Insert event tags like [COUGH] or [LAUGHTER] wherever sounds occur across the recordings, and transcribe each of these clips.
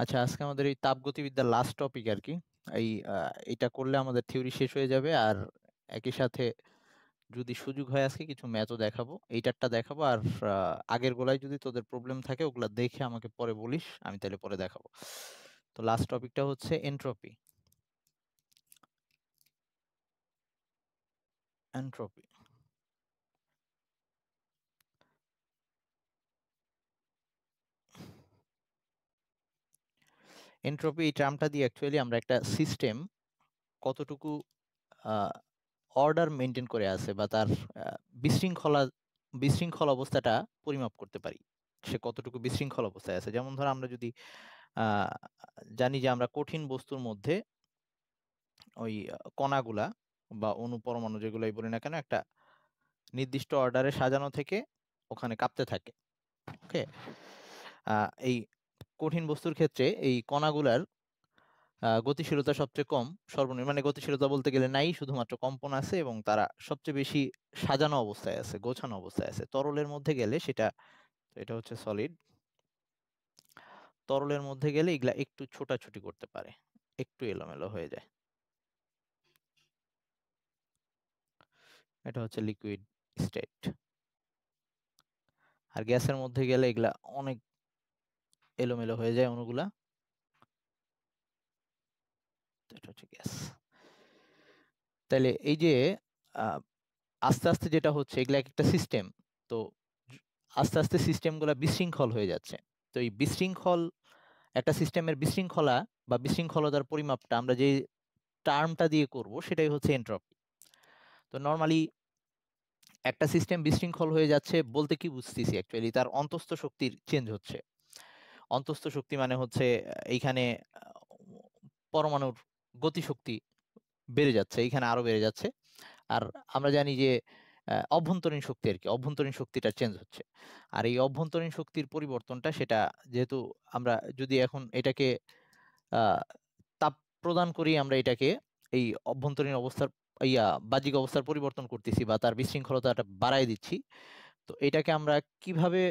আচ্ছা আজকে আমাদের এই তাপগতিবিদ্যার লাস্ট টপিক আর কি এই এটা করলে আমাদের থিওরি শেষ হয়ে যাবে আর একই সাথে যদি সুযোগ হয় আজকে কিছু ম্যাথও দেখাবো এইটারটা দেখাবো আর আগের গোলায় যদি তোদের প্রবলেম থাকে ওগুলো দেখে আমাকে পরে বলিস আমি তাহলে পরে দেখাবো তো লাস্ট টপিকটা হচ্ছে এন্ট্রপি এন্ট্রপি এন্ট্রপি এই টার্মটা দিয়ে অ্যাকচুয়ালি আমরা একটা সিস্টেম কতটুকু অর্ডার মেনটেন করে আছে বা তার বিশৃঙ্খলা বিশৃঙ্খল অবস্থাটা পরিমাপ করতে পারি সে কতটুকু বিশৃঙ্খল অবস্থায় আছে যেমন ধর আমরা যদি জানি যে আমরা কঠিন বস্তুর মধ্যে ওই কণাগুলা বা অনুপরমাণু পরমাণু যেগুলোই বলি না কেন একটা নির্দিষ্ট অর্ডারে সাজানো থেকে ওখানে কাঁপতে থাকে ওকে এই কঠিন বস্তুর ক্ষেত্রে এই কণাগুলার গতিশীলতা সবচেয়ে কম সর্বনিম্ন মানে গতিশীলতা বলতে গেলে নাই শুধুমাত্র কম্পন আছে এবং তারা সবচেয়ে বেশি সাজানো অবস্থায় আছে গোছানো অবস্থায় আছে তরলের মধ্যে গেলে সেটা এটা হচ্ছে সলিড তরলের মধ্যে গেলে এগুলা একটু ছোটাছুটি করতে পারে একটু এলোমেলো হয়ে যায় এটা হচ্ছে লিকুইড স্টেট আর গ্যাসের মধ্যে গেলে এগুলা অনেক এলোমেলো হয়ে যায় অনুগুলা তাহলে এই যে আস্তে আস্তে যেটা হচ্ছে এগুলো একটা সিস্টেম তো আস্তে আস্তে সিস্টেমগুলো বিশৃঙ্খল হয়ে যাচ্ছে তো এই বিশৃঙ্খল একটা সিস্টেমের বিশৃঙ্খলা বা বিশৃঙ্খলতার পরিমাপটা আমরা যে টার্মটা দিয়ে করব সেটাই হচ্ছে এন্ট্রপি তো নর্মালি একটা সিস্টেম বিশৃঙ্খল হয়ে যাচ্ছে বলতে কি বুঝতেছি অ্যাকচুয়ালি তার অন্তস্থ শক্তির চেঞ্জ হচ্ছে অন্তস্থ শক্তি মানে হচ্ছে এইখানে পরমাণুর গতিশক্তি বেড়ে যাচ্ছে এইখানে আরো বেড়ে যাচ্ছে আর আমরা জানি যে অভ্যন্তরীণ শক্তি আর কি অভ্যন্তরীণ শক্তিটা চেঞ্জ হচ্ছে আর এই অভ্যন্তরীণ শক্তির পরিবর্তনটা সেটা যেহেতু আমরা যদি এখন এটাকে তাপ প্রদান করি আমরা এটাকে এই অভ্যন্তরীণ অবস্থার ইয়া বাহ্যিক অবস্থার পরিবর্তন করতেছি বা তার বিশৃঙ্খলতাটা বাড়াই দিচ্ছি তো এটাকে আমরা কিভাবে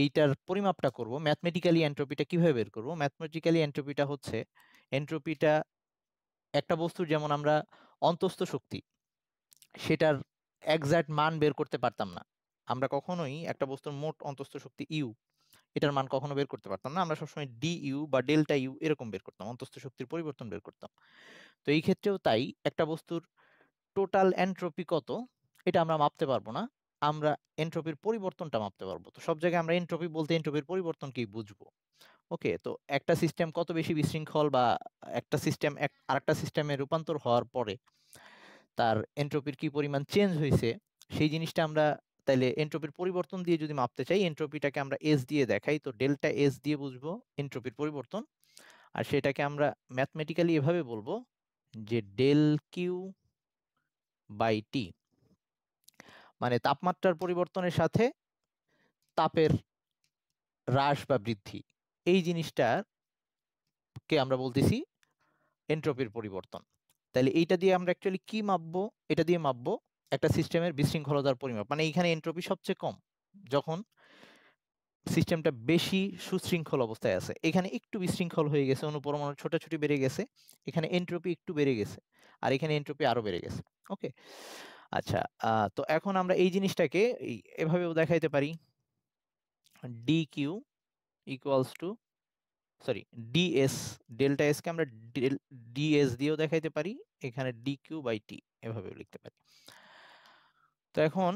এইটার পরিমাপটা করব ম্যাথমেটিক্যালি এন্ট্রপিটা কিভাবে বের করব ম্যাথমেটিক্যালি এন্ট্রপিটা হচ্ছে এন্ট্রপিটা একটা বস্তুর যেমন আমরা অন্তস্থ শক্তি সেটার একজ্যাক্ট মান বের করতে পারতাম না আমরা কখনোই একটা বস্তুর মোট অন্তস্থ শক্তি ইউ এটার মান কখনো বের করতে পারতাম না আমরা সবসময় ডি ইউ বা ডেল্টা ইউ এরকম বের করতাম অন্তস্থ শক্তির পরিবর্তন বের করতাম তো এই ক্ষেত্রেও তাই একটা বস্তুর টোটাল এন্ট্রপি কত এটা আমরা মাপতে পারবো না আমরা এন্ট্রপির পরিবর্তনটা মাপতে পারবো তো সব জায়গায় আমরা এন্ট্রপি বলতে এন্ট্রপির পরিবর্তনকেই বুঝবো ওকে তো একটা সিস্টেম কত বেশি বিশৃঙ্খল বা একটা সিস্টেম এক আরেকটা সিস্টেমে রূপান্তর হওয়ার পরে তার এন্ট্রপির কি পরিমাণ চেঞ্জ হয়েছে সেই জিনিসটা আমরা তাইলে এন্ট্রপির পরিবর্তন দিয়ে যদি মাপতে চাই এন্ট্রপিটাকে আমরা এস দিয়ে দেখাই তো ডেল্টা এস দিয়ে বুঝবো এন্ট্রপির পরিবর্তন আর সেটাকে আমরা ম্যাথমেটিক্যালি এভাবে বলবো যে ডেল কিউ বাই টি মানে তাপমাত্রার পরিবর্তনের সাথে তাপের হ্রাস বা বৃদ্ধি এই জিনিসটাকে আমরা বলতেছি এন্ট্রপির পরিবর্তন তাহলে এইটা দিয়ে আমরা অ্যাকচুয়ালি কি মাপবো এটা দিয়ে মাপবো একটা সিস্টেমের বিশৃঙ্খলতার পরিমাপ মানে এইখানে এন্ট্রপি সবচেয়ে কম যখন সিস্টেমটা বেশি সুশৃঙ্খল অবস্থায় আছে এখানে একটু বিশৃঙ্খল হয়ে গেছে অনুপরমাণু ছোটাছুটি বেড়ে গেছে এখানে এন্ট্রপি একটু বেড়ে গেছে আর এখানে এন্ট্রপি আরও বেড়ে গেছে ওকে আচ্ছা তো এখন আমরা এই জিনিসটাকে এভাবেও দেখাইতে পারি D Q equals to sorry D S delta এসকে আমরা ডিএস দিয়েও দেখাইতে পারি এখানে ডি কিউ বাই টি এভাবেও লিখতে পারি তো এখন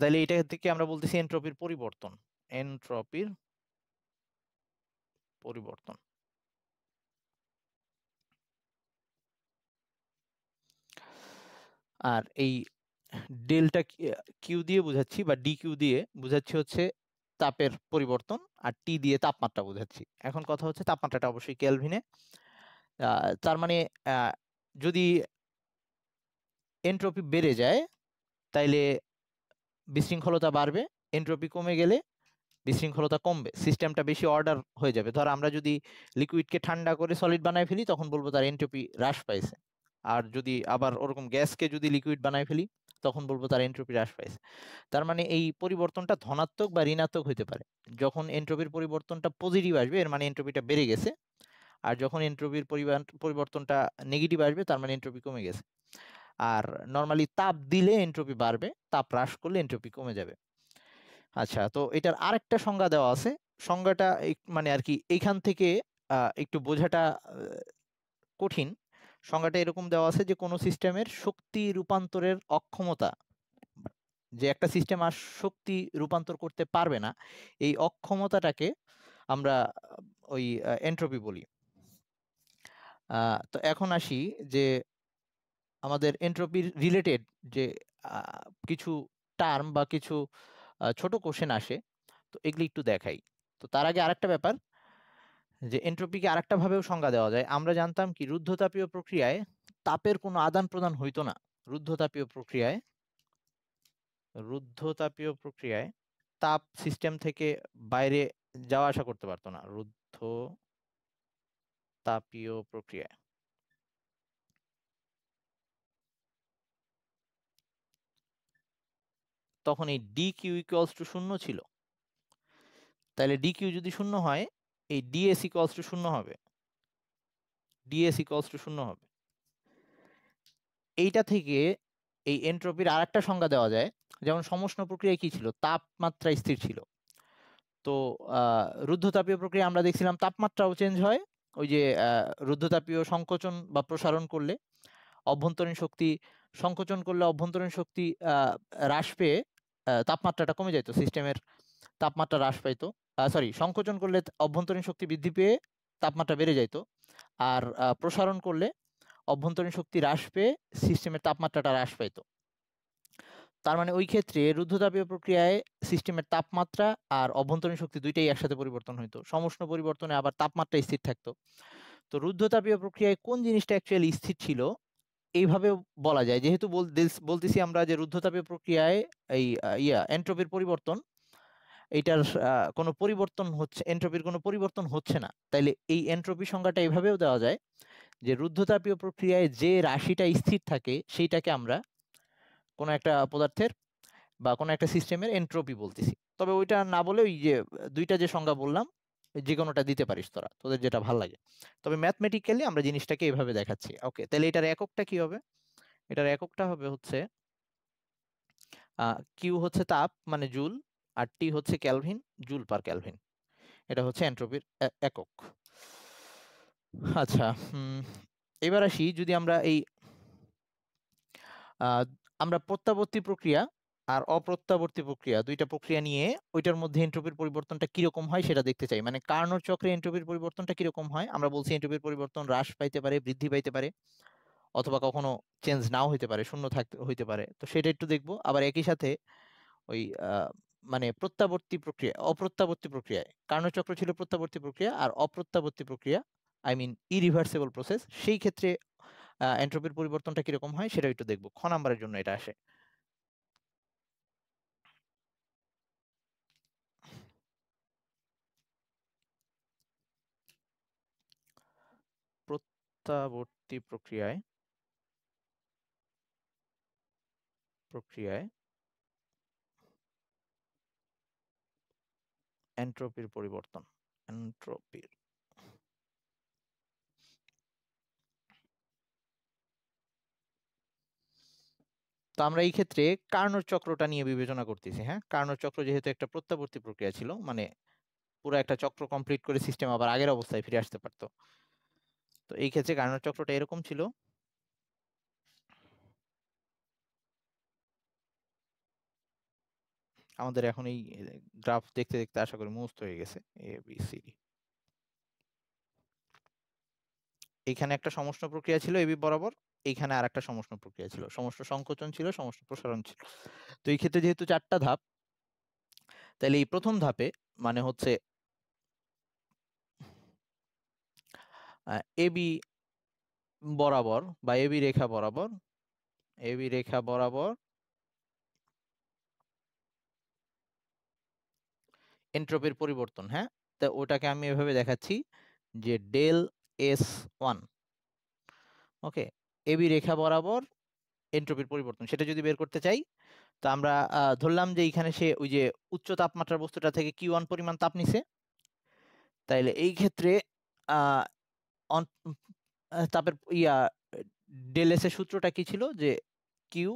তাহলে এটা থেকে আমরা বলতেছি এনট্রপির পরিবর্তন এনট্রপির পরিবর্তন আর এই ডেল্টা কিউ দিয়ে বোঝাচ্ছি বা ডি কিউ দিয়ে বোঝাচ্ছি হচ্ছে তাপের পরিবর্তন আর টি দিয়ে তাপমাত্রা বোঝাচ্ছি এখন কথা হচ্ছে তাপমাত্রাটা অবশ্যই ক্যালভিনে তার মানে যদি এন্ট্রপি বেড়ে যায় তাইলে বিশৃঙ্খলতা বাড়বে এন্ট্রপি কমে গেলে বিশৃঙ্খলতা কমবে সিস্টেমটা বেশি অর্ডার হয়ে যাবে ধর আমরা যদি লিকুইডকে ঠান্ডা করে সলিড বানায় ফেলি তখন বলবো তার এন্ট্রপি হ্রাস পাইছে আর যদি আবার ওরকম গ্যাসকে যদি লিকুইড বানায় ফেলি তখন বলবো তার এন্ট্রপি হ্রাস পাইছে তার মানে এই পরিবর্তনটা ধনাত্মক বা ঋণাত্মক হতে পারে যখন এন্ট্রপির পরিবর্তনটা পজিটিভ আসবে এর মানে এন্ট্রপিটা বেড়ে গেছে আর যখন এন্ট্রপির পরিবর্তনটা নেগেটিভ আসবে তার মানে এন্ট্রপি কমে গেছে আর নর্মালি তাপ দিলে এন্ট্রপি বাড়বে তাপ হ্রাস করলে এন্ট্রপি কমে যাবে আচ্ছা তো এটার আরেকটা সংজ্ঞা দেওয়া আছে সংজ্ঞাটা মানে আর কি এইখান থেকে একটু বোঝাটা কঠিন সংজ্ঞাটা এরকম দেওয়া আছে যে কোনো সিস্টেমের শক্তি রূপান্তরের অক্ষমতা যে একটা সিস্টেম আর শক্তি রূপান্তর করতে পারবে না এই অক্ষমতাটাকে আমরা ওই এন্ট্রপি বলি তো এখন আসি যে আমাদের এন্ট্রপির রিলেটেড যে কিছু টার্ম বা কিছু ছোট কোশ্চেন আসে তো এগুলি একটু দেখাই তো তার আগে আরেকটা ব্যাপার যে এন্ট্রপিকে আরেকটা ভাবেও সংজ্ঞা দেওয়া যায় আমরা জানতাম কি রুদ্ধতাপীয় প্রক্রিয়ায় তাপের কোনো আদান প্রদান হইতো না রুদ্ধতাপীয় প্রক্রিয়ায় রুদ্ধতাপীয় প্রক্রিয়ায় তাপ সিস্টেম থেকে বাইরে যাওয়া আসা করতে পারতো না রুদ্ধ তাপীয় প্রক্রিয়ায় তখন এই ডি কিউ ইকুয়ালস টু শূন্য ছিল তাহলে ডি কিউ যদি শূন্য হয় এই ডিএস ইকলস টু শূন্য হবে ডিএস ইকলস টু শূন্য হবে এইটা থেকে এই এন্ট্রপির আর একটা সংজ্ঞা দেওয়া যায় যেমন সমষ্ণ প্রক্রিয়া কি ছিল তাপমাত্রা স্থির ছিল তো রুদ্ধতাপীয় প্রক্রিয়া আমরা দেখছিলাম তাপমাত্রাও চেঞ্জ হয় ওই যে রুদ্ধতাপীয় সংকোচন বা প্রসারণ করলে অভ্যন্তরীণ শক্তি সংকোচন করলে অভ্যন্তরীণ শক্তি হ্রাস পেয়ে তাপমাত্রাটা কমে যাইতো সিস্টেমের তাপমাত্রা হ্রাস পাইতো সরি সংকোচন করলে অভ্যন্তরীণ শক্তি বৃদ্ধি পেয়ে তাপমাত্রা বেড়ে যাইতো আর প্রসারণ করলে অভ্যন্তরীণ শক্তি হ্রাস পেয়ে সিস্টেমের তাপমাত্রাটা হ্রাস পাইতো তার মানে ওই ক্ষেত্রে রুদ্ধতাপীয় প্রক্রিয়ায় সিস্টেমের তাপমাত্রা আর অভ্যন্তরীণ শক্তি দুইটাই একসাথে পরিবর্তন হইতো সমষ্ণ পরিবর্তনে আবার তাপমাত্রা স্থির থাকতো তো রুদ্ধতাপীয় প্রক্রিয়ায় কোন জিনিসটা অ্যাকচুয়ালি স্থির ছিল এইভাবে বলা যায় যেহেতু বলতেছি আমরা যে রুদ্ধতাপীয় প্রক্রিয়ায় এই ইয়া এন্ট্রপির পরিবর্তন এটার কোনো পরিবর্তন হচ্ছে এন্ট্রপির কোনো পরিবর্তন হচ্ছে না তাইলে এই এন্ট্রপি সংজ্ঞাটা এইভাবেও দেওয়া যায় যে রুদ্ধতাপীয় প্রক্রিয়ায় যে রাশিটা স্থির থাকে সেইটাকে আমরা কোনো একটা পদার্থের বা কোনো একটা সিস্টেমের এন্ট্রপি বলতেছি তবে ওইটা না বলে ওই যে দুইটা যে সংজ্ঞা বললাম যে কোনোটা দিতে পারিস তোরা তোদের যেটা ভাল লাগে তবে ম্যাথমেটিক্যালি আমরা জিনিসটাকে এভাবে দেখাচ্ছি ওকে তাহলে এটার এককটা কি হবে এটার এককটা হবে হচ্ছে কিউ হচ্ছে তাপ মানে জুল আর টি হচ্ছে ক্যালভিন জুল পার ক্যালভিন এটা হচ্ছে এন্ট্রপির একক আচ্ছা এবার আসি যদি আমরা এই আমরা প্রত্যাবর্তী প্রক্রিয়া আর অপ্রত্যাবর্তী প্রক্রিয়া দুইটা প্রক্রিয়া নিয়ে ওইটার মধ্যে এন্ট্রোপির পরিবর্তনটা কিরকম হয় সেটা দেখতে চাই মানে কার্নর চক্রে এন্ট্রপির পরিবর্তনটা কিরকম হয় আমরা বলছি এন্ট্রপির পরিবর্তন হ্রাস পাইতে পারে বৃদ্ধি পাইতে পারে অথবা কখনো চেঞ্জ নাও হইতে পারে শূন্য থাকতে হইতে পারে তো সেটা একটু দেখব আবার একই সাথে ওই মানে প্রত্যাবর্তী প্রক্রিয়া অপ্রত্যাবর্তী প্রক্রিয়ায় কার্ণচক্র ছিল প্রত্যাবর্তী প্রক্রিয়া আর অপ্রত্যাবর্তী প্রক্রিয়া আই মিন ইরিভার্সেবল প্রসেস সেই ক্ষেত্রে এন্ট্রোপির পরিবর্তনটা কিরকম হয় সেটা একটু দেখবো খ নাম্বারের জন্য এটা আসে প্রত্যাবর্তী প্রক্রিয়ায় প্রক্রিয়ায় এন্ট্রপির পরিবর্তন এন্ট্রপির তো আমরা এই ক্ষেত্রে কার্নো চক্রটা নিয়ে বিবেচনা করতেছি হ্যাঁ কার্নো চক্র যেহেতু একটা প্রত্যাবর্তী প্রক্রিয়া ছিল মানে পুরো একটা চক্র কমপ্লিট করে সিস্টেম আবার আগের অবস্থায় ফিরে আসতে পারতো তো এই ক্ষেত্রে কার্নো চক্রটা এরকম ছিল আমাদের এখন এই গ্রাফ দেখতে দেখতে আশা করি মুস্ত হয়ে গেছে এ বি সি ডি এখানে একটা সমষ্ণ প্রক্রিয়া ছিল এবি বরাবর এখানে আর একটা সমষ্ণ প্রক্রিয়া ছিল সমষ্ণ সংকোচন ছিল সমষ্ণ প্রসারণ ছিল তো এই ক্ষেত্রে যেহেতু চারটা ধাপ তাহলে এই প্রথম ধাপে মানে হচ্ছে এবি বরাবর বা এবি রেখা বরাবর এবি রেখা বরাবর এন্ট্রপির পরিবর্তন হ্যাঁ তা ওটাকে আমি এভাবে দেখাচ্ছি যে del S one okay A B রেখা বরাবর এন্ট্রপির পরিবর্তন সেটা যদি বের করতে চাই তা আমরা ধরলাম যে এইখানে সে ওই যে উচ্চ তাপমাত্রার বস্তুটা থেকে কি ওয়ান পরিমাণ তাপ নিছে তাইলে এই ক্ষেত্রে তাপের ইয়া ডেল এসের সূত্রটা কি ছিল যে কিউ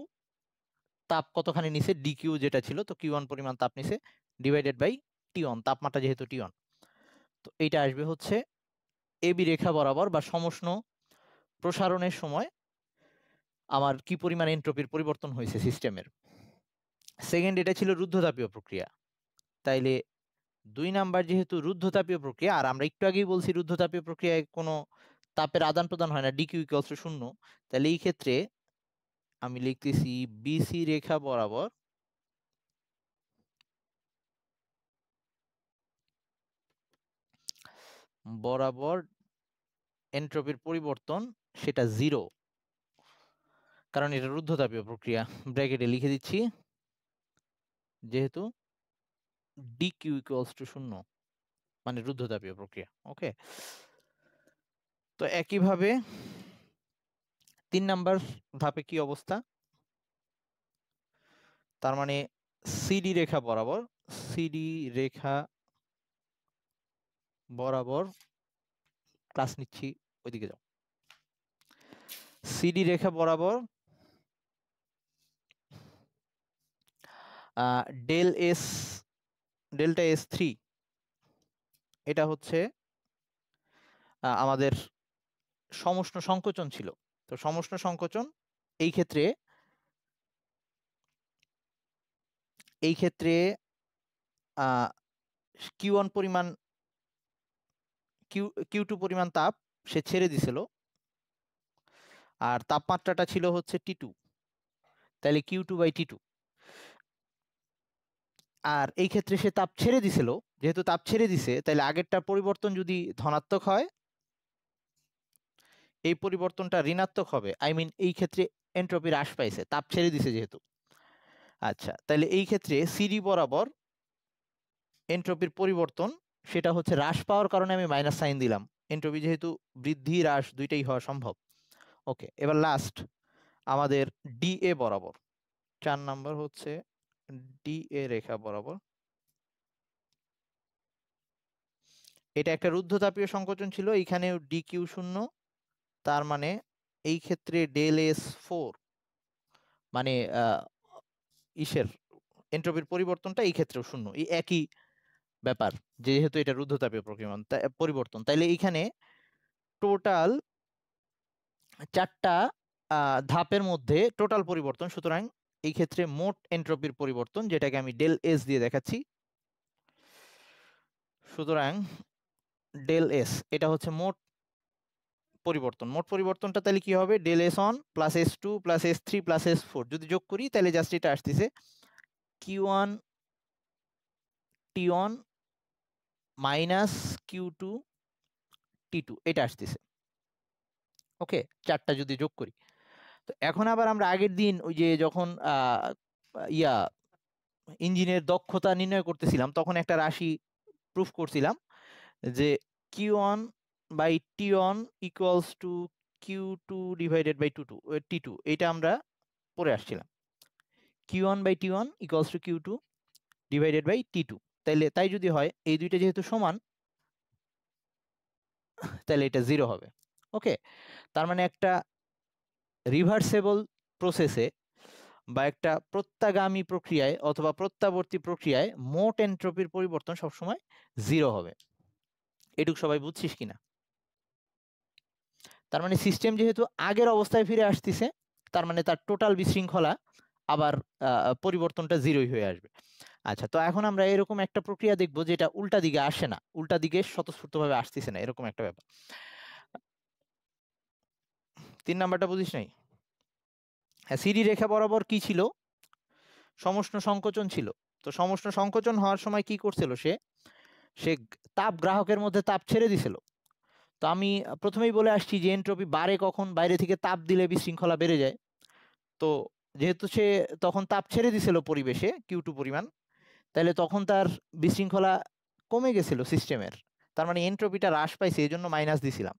তাপ কতখানি নিছে ডি কিউ যেটা ছিল তো কিউ ওয়ান পরিমাণ তাপ নিছে ডিভাইডেড বাই টিওন তাপমাত্রা যেহেতু টিওন তো এইটা আসবে হচ্ছে এবি রেখা বরাবর বা সমষ্ণ প্রসারণের সময় আমার কি পরিমাণ এন্ট্রপির পরিবর্তন হয়েছে সিস্টেমের সেকেন্ড এটা ছিল রুদ্ধতাপীয় প্রক্রিয়া তাইলে দুই নাম্বার যেহেতু রুদ্ধতাপীয় প্রক্রিয়া আর আমরা একটু আগেই বলছি রুদ্ধতাপীয় প্রক্রিয়ায় কোনো তাপের আদান প্রদান হয় না ডিকিউ শূন্য তাহলে এই ক্ষেত্রে আমি লিখতেছি বিসি রেখা বরাবর বরাবর এন্ট্রপির পরিবর্তন সেটা জিরো কারণ এটা রুদ্ধতাপীয় প্রক্রিয়া ব্র্যাকেটে লিখে দিচ্ছি যেহেতু ডি কিউ ইকুয়ালস টু শূন্য মানে রুদ্ধতাপীয় প্রক্রিয়া ওকে তো একইভাবে তিন নাম্বার ধাপে কি অবস্থা তার মানে সিডি রেখা বরাবর সিডি রেখা বরাবর ক্লাস নিচ্ছি ওইদিকে যাও সিডি রেখা বরাবর del S delta S three এটা হচ্ছে আমাদের সমষ্ণ সংকোচন ছিল তো সমষ্ণ সংকোচন এই ক্ষেত্রে এই ক্ষেত্রে কিউন পরিমাণ কিউ কিউ টু পরিমাণ তাপ সে ছেড়ে দিছিল আর তাপমাত্রাটা ছিল হচ্ছে টি টু তাহলে Q two by T two আর এই ক্ষেত্রে সে তাপ ছেড়ে দিছিল যেহেতু তাপ ছেড়ে দিছে তাহলে আগেরটা পরিবর্তন যদি ধনাত্মক হয় এই পরিবর্তনটা ঋণাত্মক হবে আই মিন এই ক্ষেত্রে এন্ট্রপি হ্রাস পাইছে তাপ ছেড়ে দিছে যেহেতু আচ্ছা তাহলে এই ক্ষেত্রে সিডি বরাবর এন্ট্রপির পরিবর্তন সেটা হচ্ছে হ্রাস পাওয়ার কারণে আমি মাইনাস সাইন দিলাম এন্ট্রপি যেহেতু বৃদ্ধি হ্রাস দুইটাই হওয়া সম্ভব ওকে এবার লাস্ট আমাদের ডি এ বরাবর চার নাম্বার হচ্ছে ডি এ রেখা বরাবর এটা একটা রুদ্ধতাপীয় সংকোচন ছিল এইখানে ডি কিউ শূন্য তার মানে এই ক্ষেত্রে ডেল এস ফোর মানে ইসের এন্ট্রপির পরিবর্তনটা এই ক্ষেত্রেও শূন্য এই একই ব্যাপার যেহেতু এটা রুদ্ধতাপীয় পরিমাণ পরিবর্তন তাইলে এখানে টোটাল চারটা ধাপের মধ্যে টোটাল পরিবর্তন সুতরাং এই ক্ষেত্রে মোট এন্ট্রপির পরিবর্তন যেটাকে আমি ডেল এস দিয়ে দেখাচ্ছি সুতরাং ডেল এস এটা হচ্ছে মোট পরিবর্তন মোট পরিবর্তনটা তাহলে কি হবে del S one plus S two plus S three plus S four যদি যোগ করি তাহলে জাস্ট এটা আসতেছে Q one T one minus Q two T two এটা আসতেছে ওকে চারটা যদি যোগ করি তো এখন আবার আমরা আগের দিন ওই যে যখন ইয়া ইঞ্জিনের দক্ষতা নির্ণয় করতেছিলাম তখন একটা রাশি প্রুফ করছিলাম যে Q one by T one equals to Q two divided by two two T two এটা আমরা পরে আসছিলাম Q one by T one equals to Q two divided by T two তাইলে তাই যদি হয় এই দুইটা যেহেতু সমান তাহলে এটা জিরো হবে ওকে তার মানে একটা রিভার্সেবল প্রসেসে বা একটা প্রত্যাগামী প্রক্রিয়ায় অথবা প্রত্যাবর্তী প্রক্রিয়ায় মোট এন্ট্রপির পরিবর্তন সবসময় জিরো হবে এটুকু সবাই বুঝছিস কিনা তার মানে সিস্টেম যেহেতু আগের অবস্থায় ফিরে আসতেছে তার মানে তার টোটাল বিশৃঙ্খলা আবার পরিবর্তনটা জিরোই হয়ে আসবে আচ্ছা তো এখন আমরা এরকম একটা প্রক্রিয়া দেখব যেটা উল্টা দিকে আসে না উল্টা দিকে স্বতঃস্ফূর্তভাবে আসতেছে না এরকম একটা ব্যাপার তিন নাম্বারটা বুঝিস নাই হ্যাঁ সিডি রেখা বরাবর কি ছিল সমষ্ণ সংকোচন ছিল তো সমষ্ণ সংকোচন হওয়ার সময় কি করছিল সে সে তাপ গ্রাহকের মধ্যে তাপ ছেড়ে দিছিল তো আমি প্রথমেই বলে আসছি যে এনট্রপি বারে কখন বাইরে থেকে তাপ দিলে বিশৃঙ্খলা বেড়ে যায় তো যেহেতু সে তখন তাপ ছেড়ে দিছিল পরিবেশে কিউটু পরিমাণ তাহলে তখন তার বিশৃঙ্খলা কমে গেছিল সিস্টেমের তার মানে এনট্রপিটা হ্রাস পাইছে এই জন্য মাইনাস দিছিলাম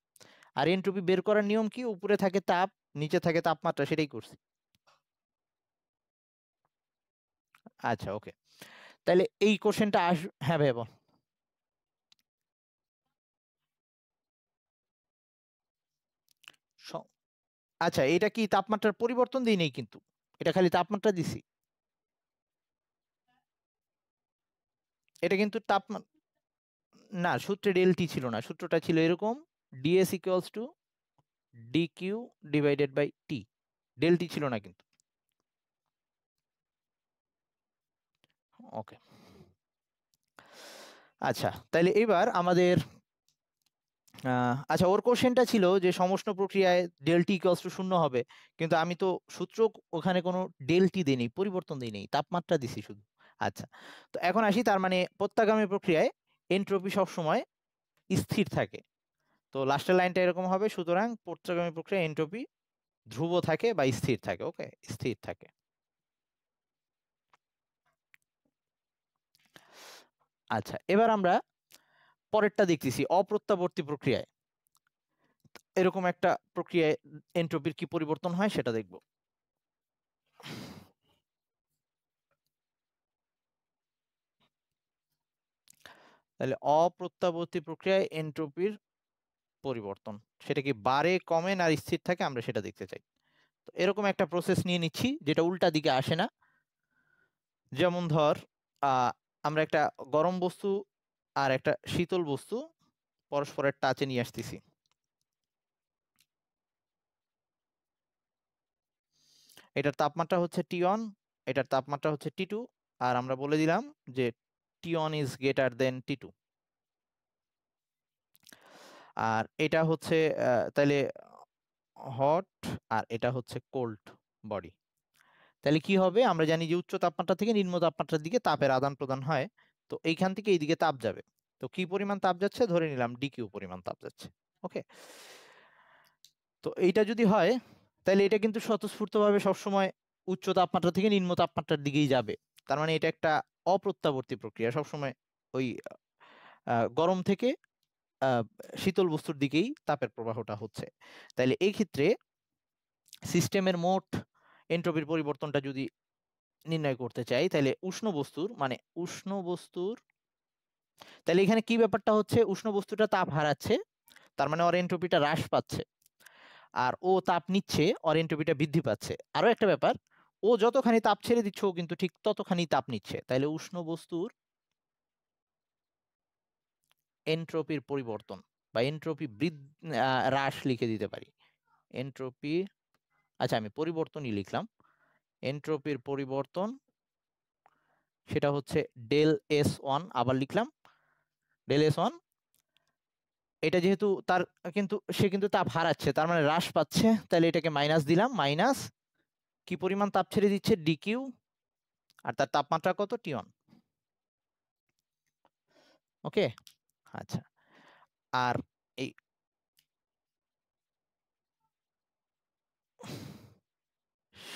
আর এনট্রপি বের করার নিয়ম কি উপরে থাকে তাপ নিচে থাকে তাপমাত্রা সেটাই করছি আচ্ছা ওকে তাহলে এই কোশ্চেনটা আস হ্যাঁ ভাই বল আচ্ছা এটা কি তাপমাত্রার পরিবর্তন দিই নেই কিন্তু এটা খালি তাপমাত্রা দিছি এটা কিন্তু তাপ না সূত্রে ডেলটি ছিল না সূত্রটা ছিল এরকম D S equals to D Q divided by T del T ছিল না কিন্তু ওকে আচ্ছা তাহলে এবার আমাদের আচ্ছা ওর কোশ্চেনটা ছিল যে সমষ্ণ প্রক্রিয়ায় ডেলটি ইকুয়ালস টু শূন্য হবে কিন্তু আমি তো সূত্র ওখানে কোনো ডেলটি দিইনি পরিবর্তন দিইনি তাপমাত্রা দিছি শুধু আচ্ছা তো এখন আসি তার মানে প্রত্যাগামী প্রক্রিয়ায় এন্ট্রপি সবসময় স্থির থাকে তো লাস্টের লাইনটা এরকম হবে সুতরাং প্রত্যাগামী প্রক্রিয়া এন্ট্রপি ধ্রুব থাকে বা স্থির থাকে ওকে স্থির থাকে আচ্ছা এবার আমরা পরেরটা দেখতেছি অপ্রত্যাবর্তী প্রক্রিয়ায় এরকম একটা প্রক্রিয়ায় এন্ট্রপির কি পরিবর্তন হয় সেটা দেখব তাহলে অপ্রত্যাবর্তী প্রক্রিয়ায় এনট্রোপির পরিবর্তন সেটা কি বাড়ে কমে না স্থির থাকে আমরা সেটা দেখতে চাই তো এরকম একটা প্রসেস নিয়ে নিচ্ছি যেটা উল্টা দিকে আসে না যেমন ধর আমরা একটা গরম বস্তু আর একটা শীতল বস্তু পরস্পরের টাচে নিয়ে আসতেছি এটার তাপমাত্রা হচ্ছে টি ওয়ান এটার তাপমাত্রা হচ্ছে টি টু আর আমরা বলে দিলাম যে t1 is greater than t2 আর এটা হচ্ছে তাহলে হট আর এটা হচ্ছে কোল্ড বডি তাহলে কি হবে আমরা জানি যে উচ্চ তাপমাত্রা থেকে নিম্ন তাপমাত্রার দিকে তাপের আদান প্রদান হয় তো এইখান থেকে এইদিকে তাপ যাবে তো কি পরিমাণ তাপ যাচ্ছে ধরে নিলাম ডিকিউ পরিমাণ তাপ যাচ্ছে ওকে তো এইটা যদি হয় তাহলে এটা কিন্তু স্বতঃস্ফূর্তভাবে সবসময় উচ্চ তাপমাত্রা থেকে নিম্ন তাপমাত্রার দিকেই যাবে তার মানে এটা একটা অপ্রত্যাবর্তী প্রক্রিয়া সবসময় ওই গরম থেকে শীতল বস্তুর দিকেই তাপের প্রবাহটা হচ্ছে তাইলে এই ক্ষেত্রে সিস্টেমের মোট এন্ট্রপির পরিবর্তনটা যদি নির্ণয় করতে চাই তাহলে উষ্ণ বস্তুর মানে উষ্ণ বস্তুর তাহলে এখানে কি ব্যাপারটা হচ্ছে উষ্ণ বস্তুটা তাপ হারাচ্ছে তার মানে ওর এন্ট্রপিটা হ্রাস পাচ্ছে আর ও তাপ নিচ্ছে ওর এন্ট্রপিটা বৃদ্ধি পাচ্ছে আরও একটা ব্যাপার ও যতখানি তাপ ছেড়ে দিচ্ছে ও কিন্তু ঠিক ততখানি তাপ নিচ্ছে তাইলে উষ্ণ বস্তুর এন্ট্রোপির পরিবর্তন বা এন্ট্রপি হ্রাস লিখে দিতে পারি এন্ট্রোপি আচ্ছা আমি পরিবর্তনই লিখলাম এন্ট্রপির পরিবর্তন সেটা হচ্ছে ডেল এস ওয়ান আবার লিখলাম ডেল এস ওয়ান এটা যেহেতু তার কিন্তু সে কিন্তু তাপ হারাচ্ছে তার মানে হ্রাস পাচ্ছে তাহলে এটাকে মাইনাস দিলাম মাইনাস কি পরিমাণ তাপ ছেড়ে দিচ্ছে ডিকিউ আর তার তাপমাত্রা কত টিওন ওকে আচ্ছা আর এই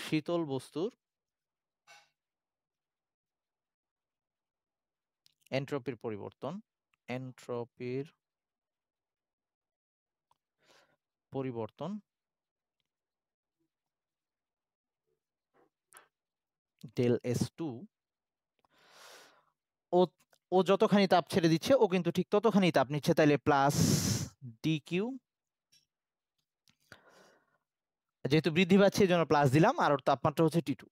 শীতল বস্তুর এন্ট্রপির পরিবর্তন এন্ট্রপির পরিবর্তন ডেল এস টু ও যতখানি তাপ ছেড়ে দিচ্ছে ও কিন্তু ঠিক ততখানি তাপ নিচ্ছে তাইলে প্লাস ডি কিউ যেহেতু বৃদ্ধি পাচ্ছে এই জন্য প্লাস দিলাম আর ওর তাপমাত্রা হচ্ছে টি টু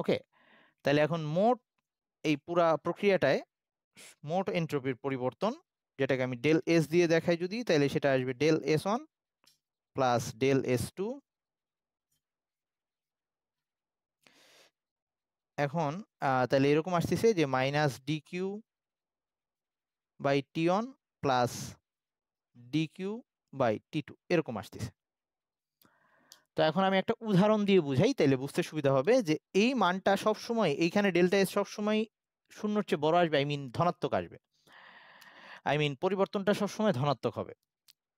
ওকে তাহলে এখন মোট এই পুরা প্রক্রিয়াটায় মোট এন্ট্রপির পরিবর্তন যেটাকে আমি ডেল এস দিয়ে দেখাই যদি তাহলে সেটা আসবে del S one plus del S two এখন তাহলে এরকম আসতেছে যে minus D Q by T one plus D Q by T two এরকম আসতেছে তো এখন আমি একটা উদাহরণ দিয়ে বুঝাই তাহলে বুঝতে সুবিধা হবে যে এই মানটা সব সময় এইখানে ডেল্টা এস সবসময় শূন্যর চেয়ে বড় আসবে আই মিন ধনাত্মক আসবে আই মিন পরিবর্তনটা সবসময় ধনাত্মক হবে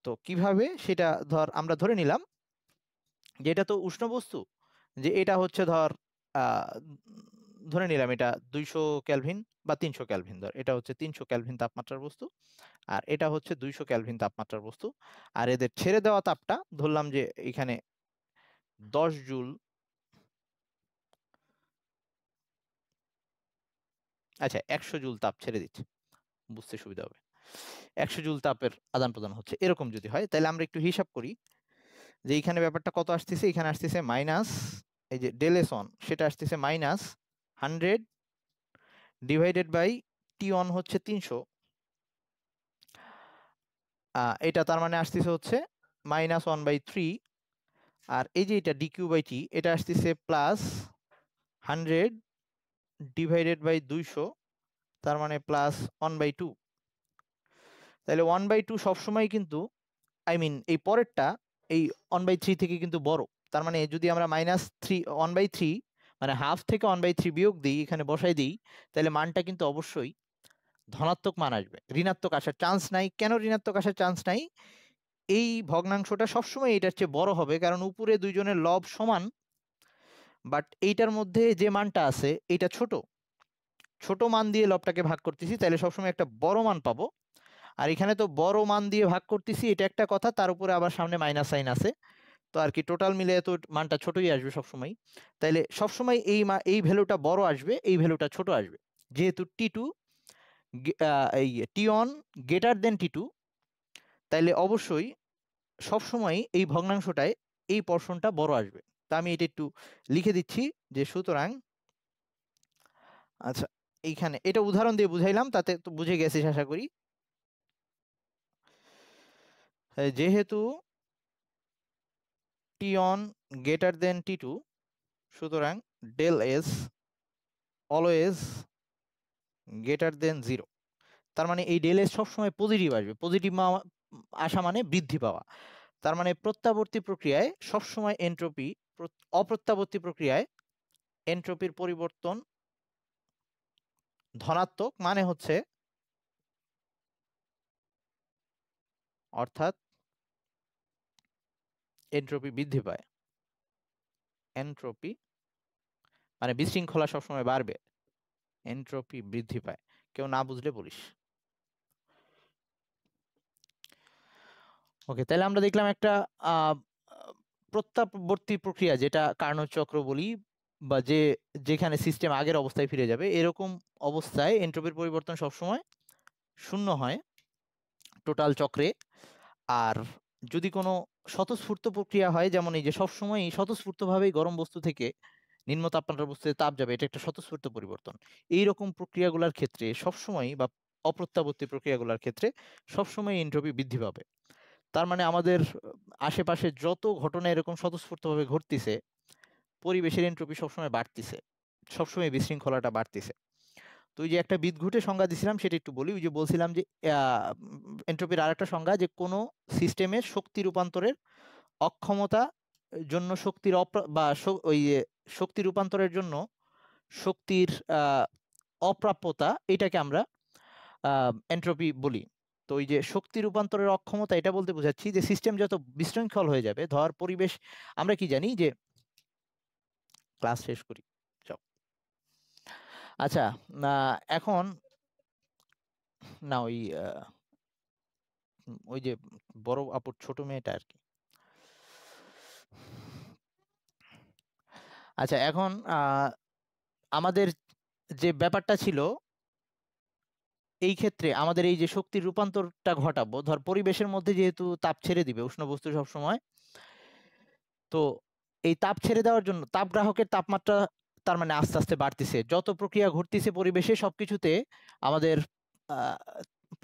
তো কিভাবে সেটা ধর আমরা ধরে নিলাম যে এটা তো উষ্ণ বস্তু যে এটা হচ্ছে ধর ধরে নিলাম এটা দুইশো ক্যালভিন বা তিনশো ক্যালভিন ধর এটা হচ্ছে তিনশো ক্যালভিন তাপমাত্রার বস্তু আর এটা হচ্ছে দুইশো ক্যালভিন তাপমাত্রার বস্তু আর এদের ছেড়ে দেওয়া তাপটা ধরলাম যে এখানে দশ জুল আচ্ছা একশো জুল তাপ ছেড়ে দিচ্ছে বুঝতে সুবিধা হবে একশো জুল তাপের আদান প্রদান হচ্ছে এরকম যদি হয় তাহলে আমরা একটু হিসাব করি যে এখানে ব্যাপারটা কত আসতেছে এখানে আসতেছে মাইনাস এই যে ডেলেসন সেটা আসতেছে minus hundred divided by T one হচ্ছে তিনশো এটা তার মানে আসতেছে হচ্ছে মাইনাস ওয়ান বাই থ্রি আর এই যে এটা ডিকিউ বাই টি এটা আসতেছে প্লাস হান্ড্রেড ডিভাইডেড বাই দুইশো তার মানে প্লাস ওয়ান বাই টু তাহলে ওয়ান বাই টু সবসময় কিন্তু আই মিন এই পরেরটা এই ওয়ান বাই থ্রি থেকে কিন্তু বড় তার মানে যদি আমরা minus three one by three মানে হাফ থেকে ওয়ান বাই থ্রি বিয়োগ দিই এখানে বসাই দিই তাহলে মানটা কিন্তু অবশ্যই ধনাত্মক মান আসবে ঋণাত্মক আসার চান্স নাই কেন ঋণাত্মক আসার চান্স নাই এই ভগ্নাংশটা সবসময় এটার চেয়ে বড় হবে কারণ উপরে দুইজনের লব সমান বাট এইটার মধ্যে যে মানটা আছে এটা ছোট ছোট মান দিয়ে লবটাকে ভাগ করতেছি তাহলে সবসময় একটা বড় মান পাবো আর এখানে তো বড় মান দিয়ে ভাগ করতেছি এটা একটা কথা তার উপরে আবার সামনে মাইনাস সাইন আছে তো আর কি টোটাল মিলে এত মানটা ছোটই আসবে সবসময় তাইলে সবসময় এই মা এই ভ্যালুটা বড় আসবে এই ভ্যালুটা ছোট আসবে যেহেতু টি টু এই T one greater than T two তাইলে অবশ্যই সবসময় এই ভগ্নাংশটায় এই পর্ষণটা বড় আসবে তা আমি এটা একটু লিখে দিচ্ছি যে সুতরাং আচ্ছা এইখানে এটা উদাহরণ দিয়ে বুঝাইলাম তাতে তো বুঝে গেছিস আশা করি যেহেতু T one greater than T two সুতরাং del S always greater than zero তার মানে এই ডেল সব সবসময় পজিটিভ আসবে পজিটিভ আসা মানে বৃদ্ধি পাওয়া তার মানে প্রত্যাবর্তী প্রক্রিয়ায় সবসময় এন্ট্রপি অপ্রত্যাবর্তী প্রক্রিয়ায় এন্ট্রপির পরিবর্তন ধনাত্মক মানে হচ্ছে অর্থাৎ এন্ট্রপি বৃদ্ধি পায় এন্ট্রপি মানে বিশৃঙ্খলা সবসময় বাড়বে এন্ট্রপি বৃদ্ধি পায় কেউ না বুঝলে বলিস ওকে তাহলে আমরা দেখলাম একটা প্রত্যাবর্তী প্রক্রিয়া যেটা কার্ণচক্র বলি বা যে যেখানে সিস্টেম আগের অবস্থায় ফিরে যাবে এরকম অবস্থায় এন্ট্রপির পরিবর্তন সবসময় শূন্য হয় টোটাল চক্রে আর যদি কোনো স্বতঃস্ফূর্ত প্রক্রিয়া হয় যেমন এই যে সবসময়ই স্বতঃস্ফূর্তভাবেই গরম বস্তু থেকে নিম্ন তাপমাত্রার বস্তুতে তাপ যাবে এটা একটা স্বতঃস্ফূর্ত পরিবর্তন এই রকম প্রক্রিয়াগুলোর ক্ষেত্রে সবসময়ই বা অপ্রত্যাবর্তী প্রক্রিয়াগুলোর ক্ষেত্রে সবসময় এনট্রপি বৃদ্ধি পাবে তার মানে আমাদের আশেপাশে যত ঘটনা এরকম স্বতঃস্ফূর্তভাবে ঘটতেছে পরিবেশের এনট্রপি সবসময় বাড়তিছে সবসময় বিশৃঙ্খলাটা বাড়তিছে তো ওই যে একটা বিদঘুটে সংজ্ঞা দিছিলাম সেটা একটু বলি ওই যে বলছিলাম যে এন্ট্রপির আর একটা সংজ্ঞা যে কোনো সিস্টেমের শক্তি রূপান্তরের অক্ষমতা জন্য শক্তির বা ওই শক্তি রূপান্তরের জন্য শক্তির অপ্রাপ্যতা এটাকে আমরা এন্ট্রপি বলি তো ওই যে শক্তি রূপান্তরের অক্ষমতা এটা বলতে বোঝাচ্ছি যে সিস্টেম যত বিশৃঙ্খল হয়ে যাবে ধর পরিবেশ আমরা কি জানি যে ক্লাস শেষ করি আচ্ছা এখন না ওই ওই যে বড় আপুর ছোট মেয়েটা আর কি আচ্ছা এখন আমাদের যে ব্যাপারটা ছিল এই ক্ষেত্রে আমাদের এই যে শক্তির রূপান্তরটা ঘটাবো ধর পরিবেশের মধ্যে যেহেতু তাপ ছেড়ে দিবে উষ্ণ বস্তু সবসময় তো এই তাপ ছেড়ে দেওয়ার জন্য তাপগ্রাহকের তাপমাত্রা তার মানে আস্তে আস্তে বাড়তেছে যত প্রক্রিয়া ঘটতেছে পরিবেশে সবকিছুতে আমাদের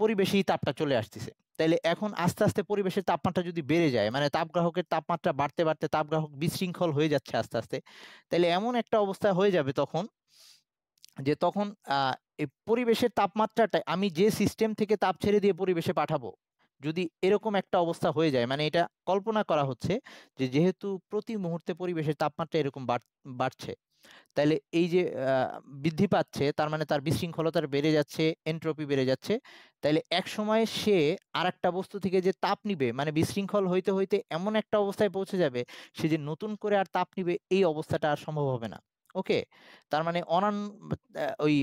পরিবেশেই তাপটা চলে আসতেছে তাইলে এখন আস্তে আস্তে পরিবেশের তাপমাত্রা যদি বেড়ে যায় মানে তাপগ্রাহকের তাপমাত্রা বাড়তে বাড়তে তাপগ্রাহক বিশৃঙ্খল হয়ে যাচ্ছে আস্তে আস্তে তাইলে এমন একটা অবস্থা হয়ে যাবে তখন যে তখন পরিবেশের তাপমাত্রাটা আমি যে সিস্টেম থেকে তাপ ছেড়ে দিয়ে পরিবেশে পাঠাবো যদি এরকম একটা অবস্থা হয়ে যায় মানে এটা কল্পনা করা হচ্ছে যে যেহেতু প্রতি মুহূর্তে পরিবেশের তাপমাত্রা এরকম বাড়ছে তাহলে এই যে বৃদ্ধি পাচ্ছে তার মানে তার বিশৃঙ্খলতার বেড়ে যাচ্ছে এন্ট্রপি বেড়ে যাচ্ছে তাহলে এক সময় সে আর একটা বস্তু থেকে যে তাপ নিবে মানে বিশৃঙ্খল হইতে হইতে এমন একটা অবস্থায় পৌঁছে যাবে সে যে নতুন করে আর তাপ নিবে এই অবস্থাটা আর সম্ভব হবে না ওকে তার মানে অনান ওই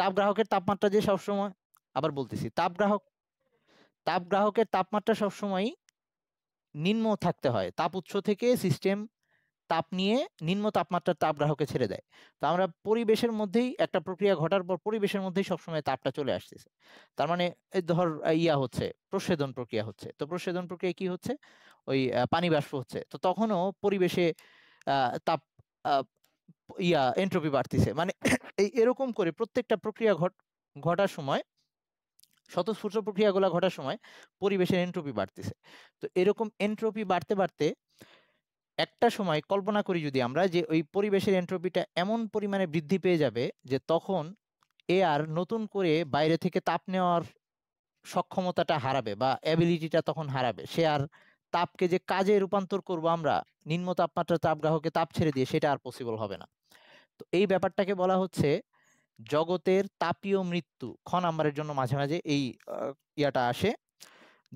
তাপগ্রাহকের তাপমাত্রা যে সবসময় আবার বলতেছি তাপগ্রাহক তাপগ্রাহকের তাপমাত্রা সবসময় নিম্ন থাকতে হয় তাপ উৎস থেকে সিস্টেম তাপ নিয়ে নিম্ন তাপমাত্রার তাপ গ্রাহকে ছেড়ে দেয় তো আমরা পরিবেশের মধ্যেই একটা প্রক্রিয়া ঘটার পর পরিবেশের মধ্যেই সবসময় তাপটা চলে আসতেছে তার মানে এই ধর ইয়া হচ্ছে প্রসেদন প্রক্রিয়া হচ্ছে তো প্রসেদন প্রক্রিয়া কি হচ্ছে ওই পানি বাষ্প হচ্ছে তো তখনও পরিবেশে তাপ ইয়া এন্ট্রপি বাড়তিছে মানে এই এরকম করে প্রত্যেকটা প্রক্রিয়া ঘট ঘটার সময় স্বতঃস্ফূর্ত প্রক্রিয়াগুলো ঘটার সময় পরিবেশের এন্ট্রপি বাড়তেছে তো এরকম এন্ট্রপি বাড়তে বাড়তে একটা সময় কল্পনা করি যদি আমরা যে ওই পরিবেশের এন্ট্রপিটা এমন পরিমাণে বৃদ্ধি পেয়ে যাবে যে তখন এ আর নতুন করে বাইরে থেকে তাপ নেওয়ার সক্ষমতাটা হারাবে বা অ্যাবিলিটিটা তখন হারাবে সে আর তাপকে যে কাজে রূপান্তর করব আমরা নিম্ন তাপমাত্রা তাপগ্রাহকে তাপ ছেড়ে দিয়ে সেটা আর পসিবল হবে না তো এই ব্যাপারটাকে বলা হচ্ছে জগতের তাপীয় মৃত্যু ক্ষণ নাম্বারের জন্য মাঝে মাঝে এই ইয়াটা আসে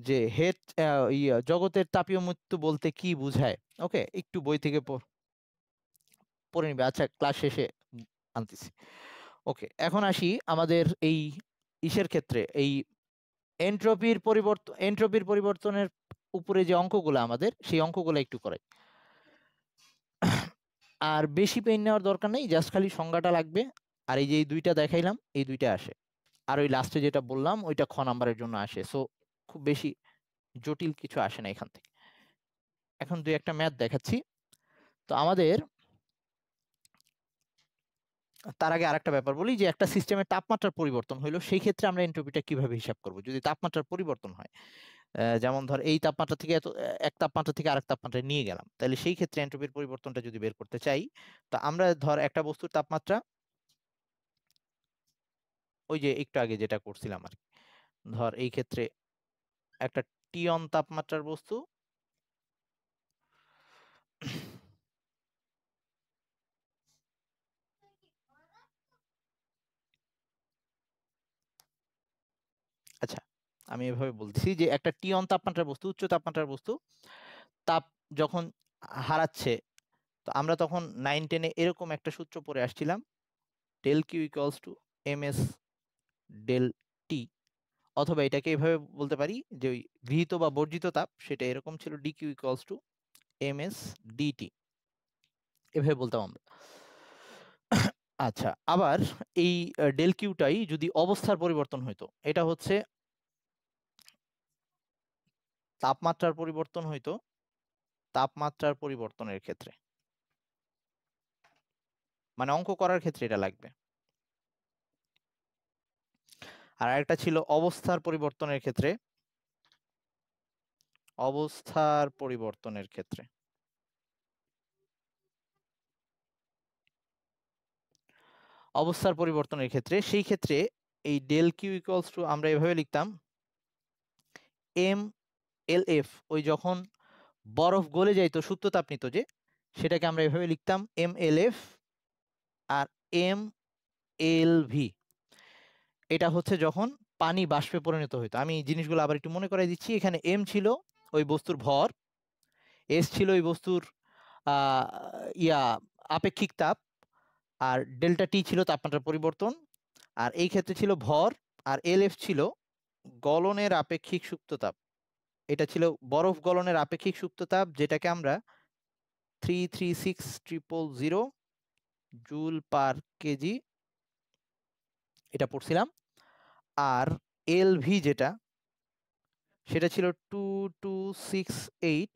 যে ইয়ে জগতের তাপীয় মৃত্যু বলতে কি বুঝায় ওকে একটু বই থেকে পড়ে নিবে আচ্ছা ক্লাস শেষে আনতেছি ওকে এখন আসি আমাদের এই ইসের ক্ষেত্রে এই এন্ট্রপির পরিবর্তন এন্ট্রপির পরিবর্তনের উপরে যে অঙ্কগুলো আমাদের সেই অঙ্কগুলো একটু করাই আর বেশি পেন নেওয়ার দরকার নেই জাস্ট খালি সংজ্ঞাটা লাগবে আর এই যে এই দুইটা দেখাইলাম এই দুইটা আসে আর ওই লাস্টে যেটা বললাম ওইটা খ নাম্বারের জন্য আসে সো খুব বেশি জটিল কিছু আসে না এখান থেকে এখন দুই একটা ম্যাথ দেখাচ্ছি তো আমাদের তার আগে আরেকটা ব্যাপার বলি যে একটা সিস্টেমের তাপমাত্রার পরিবর্তন হলো সেই ক্ষেত্রে আমরা এনট্রপিটা কিভাবে হিসাব করব যদি তাপমাত্রার পরিবর্তন হয় যেমন ধর এই তাপমাত্রা থেকে এত এক তাপমাত্রা থেকে আরেক তাপমাত্রায় নিয়ে গেলাম তাহলে সেই ক্ষেত্রে এনট্রপির পরিবর্তনটা যদি বের করতে চাই তো আমরা ধর একটা বস্তুর তাপমাত্রা ওই যে একটু আগে যেটা করছিলাম আর কি ধর এই ক্ষেত্রে একটা টিয়ন তাপমাত্রার বস্তু আচ্ছা আমি এভাবে বলছি যে একটা টিয়ন তাপমাত্রার বস্তু উচ্চ তাপমাত্রার বস্তু তাপ যখন হারাচ্ছে তো আমরা তখন নাইন টেনে এরকম একটা সূত্র পরে আসছিলাম del Q equals to M S del T অথবা এটাকে এভাবে বলতে পারি যে ওই গৃহীত বা বর্জিত তাপ সেটা এরকম ছিল D Q equals to M S D T এভাবে বলতাম আমরা আচ্ছা আবার এই ডেল কিউটাই যদি অবস্থার পরিবর্তন হইতো এটা হচ্ছে তাপমাত্রার পরিবর্তন হইতো তাপমাত্রার পরিবর্তনের ক্ষেত্রে মানে অঙ্ক করার ক্ষেত্রে এটা লাগবে আর একটা ছিল অবস্থার পরিবর্তনের ক্ষেত্রে অবস্থার পরিবর্তনের ক্ষেত্রে অবস্থার পরিবর্তনের ক্ষেত্রে সেই ক্ষেত্রে এই ডেল কিউ ইকুয়ালস টু আমরা এভাবে লিখতাম এম এল এফ ওই যখন বরফ গলে যাইতো সুপ্ত তাপ নিত যে সেটাকে আমরা এভাবে লিখতাম এম এল এফ আর এম এল ভি এটা হচ্ছে যখন পানি বাষ্পে পরিণত হইতো আমি এই জিনিসগুলো আবার একটু মনে করাই দিচ্ছি এখানে এম ছিল ওই বস্তুর ভর এস ছিল ওই বস্তুর ইয়া আপেক্ষিক তাপ আর ডেল্টা টি ছিল তাপমাত্রার পরিবর্তন আর এই ক্ষেত্রে ছিল ভর আর এল এফ ছিল গলনের আপেক্ষিক সুপ্ত তাপ এটা ছিল বরফ গলনের আপেক্ষিক সুপ্ত তাপ যেটাকে আমরা three three six triple zero joule per KG এটা পড়ছিলাম আর এল ভি যেটা সেটা ছিল two two six eight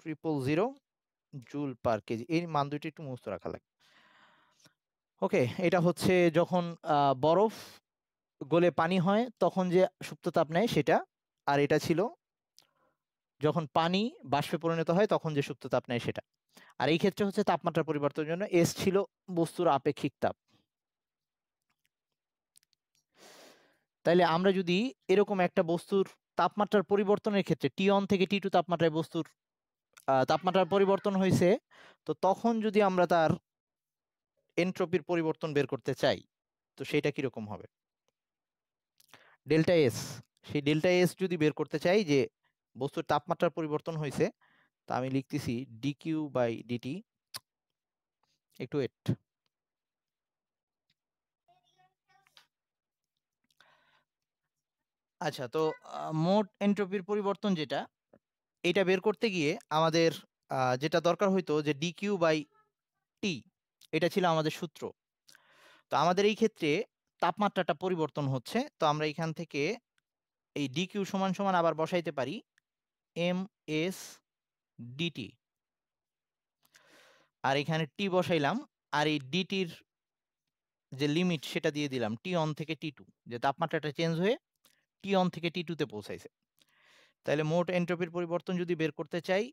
triple zero joule per KG এই মান দুইটি একটু মুস্ত রাখা লাগে ওকে এটা হচ্ছে যখন বরফ গলে পানি হয় তখন যে সুপ্ত তাপ নেয় সেটা আর এটা ছিল যখন পানি বাষ্পে পরিণত হয় তখন যে সুপ্ত তাপ নেয় সেটা আর এই ক্ষেত্রে হচ্ছে তাপমাত্রা পরিবর্তনের জন্য এস ছিল বস্তুর আপেক্ষিক তাপ তাইলে আমরা যদি এরকম একটা বস্তুর তাপমাত্রার পরিবর্তনের ক্ষেত্রে টি অন থেকে টি টু তাপমাত্রায় বস্তুর তাপমাত্রার পরিবর্তন হয়েছে তো তখন যদি আমরা তার এনট্রপির পরিবর্তন বের করতে চাই তো সেটা কীরকম হবে ডেল্টা এস সেই ডেল্টা এস যদি বের করতে চাই যে বস্তুর তাপমাত্রার পরিবর্তন হয়েছে তা আমি লিখতেছি ডিকিউ বাই ডিটি একটু ওয়েট আচ্ছা তো মোট এন্ট্রপির পরিবর্তন যেটা এটা বের করতে গিয়ে আমাদের যেটা দরকার হইতো যে ডিকিউ বাই টি এটা ছিল আমাদের সূত্র তো আমাদের এই ক্ষেত্রে তাপমাত্রাটা পরিবর্তন হচ্ছে তো আমরা এখান থেকে এই ডিকিউ সমান সমান আবার বসাইতে পারি এম এস ডিটি আর এখানে টি বসাইলাম আর এই ডিটির যে লিমিট সেটা দিয়ে দিলাম টি অন থেকে টি টু যে তাপমাত্রাটা চেঞ্জ হয়ে টি অন থেকে টি টুতে পৌঁছাইছে তাহলে মোট এন্ট্রপির পরিবর্তন যদি বের করতে চাই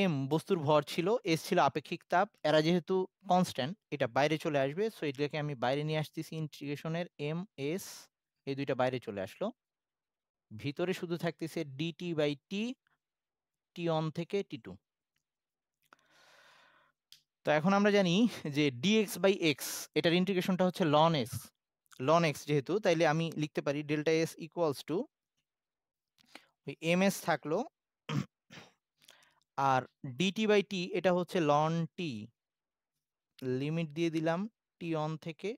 এম বস্তুর ভর ছিল এস ছিল আপেক্ষিক তাপ এরা যেহেতু কনস্ট্যান্ট এটা বাইরে চলে আসবে সো এটাকে আমি বাইরে নিয়ে আসতেছি ইন্টিগ্রেশনের এম এস এই দুইটা বাইরে চলে আসলো ভিতরে শুধু থাকতেছে D T by T T one থেকে টি টু তো এখন আমরা জানি যে ডিএক্স বাই এক্স এটার ইন্টিগ্রেশনটা হচ্ছে লন এক্স লন এক্স যেহেতু তাইলে আমি লিখতে পারি ডেল্টা এস ইকুয়ালস টু ওই এম এস থাকলো আর ডিটি বাই টি এটা হচ্ছে লন টি লিমিট দিয়ে দিলাম টি অন থেকে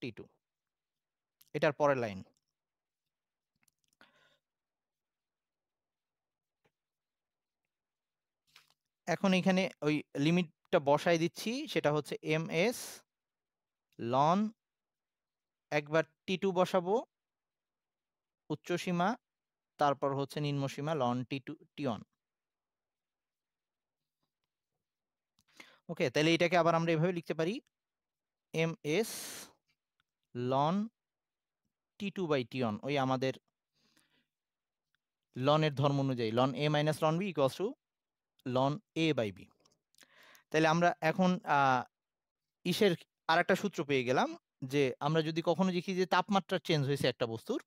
টি টু এটার পরের লাইন এখন এখানে ওই লিমিটটা বসাই দিচ্ছি সেটা হচ্ছে এম এস লন একবার টি টু বসাবো উচ্চসীমা তারপর হচ্ছে নিম্নসীমা ln T two T one okay তাহলে এটাকে আবার আমরা এভাবে লিখতে পারি M S ln T two by T one ওই আমাদের লনের ধর্ম অনুযায়ী ln A minus ln B equals to ln A by B তাহলে আমরা এখন ইসের আর একটা সূত্র পেয়ে গেলাম যে আমরা যদি কখনো দেখি যে তাপমাত্রা চেঞ্জ হয়েছে একটা বস্তুর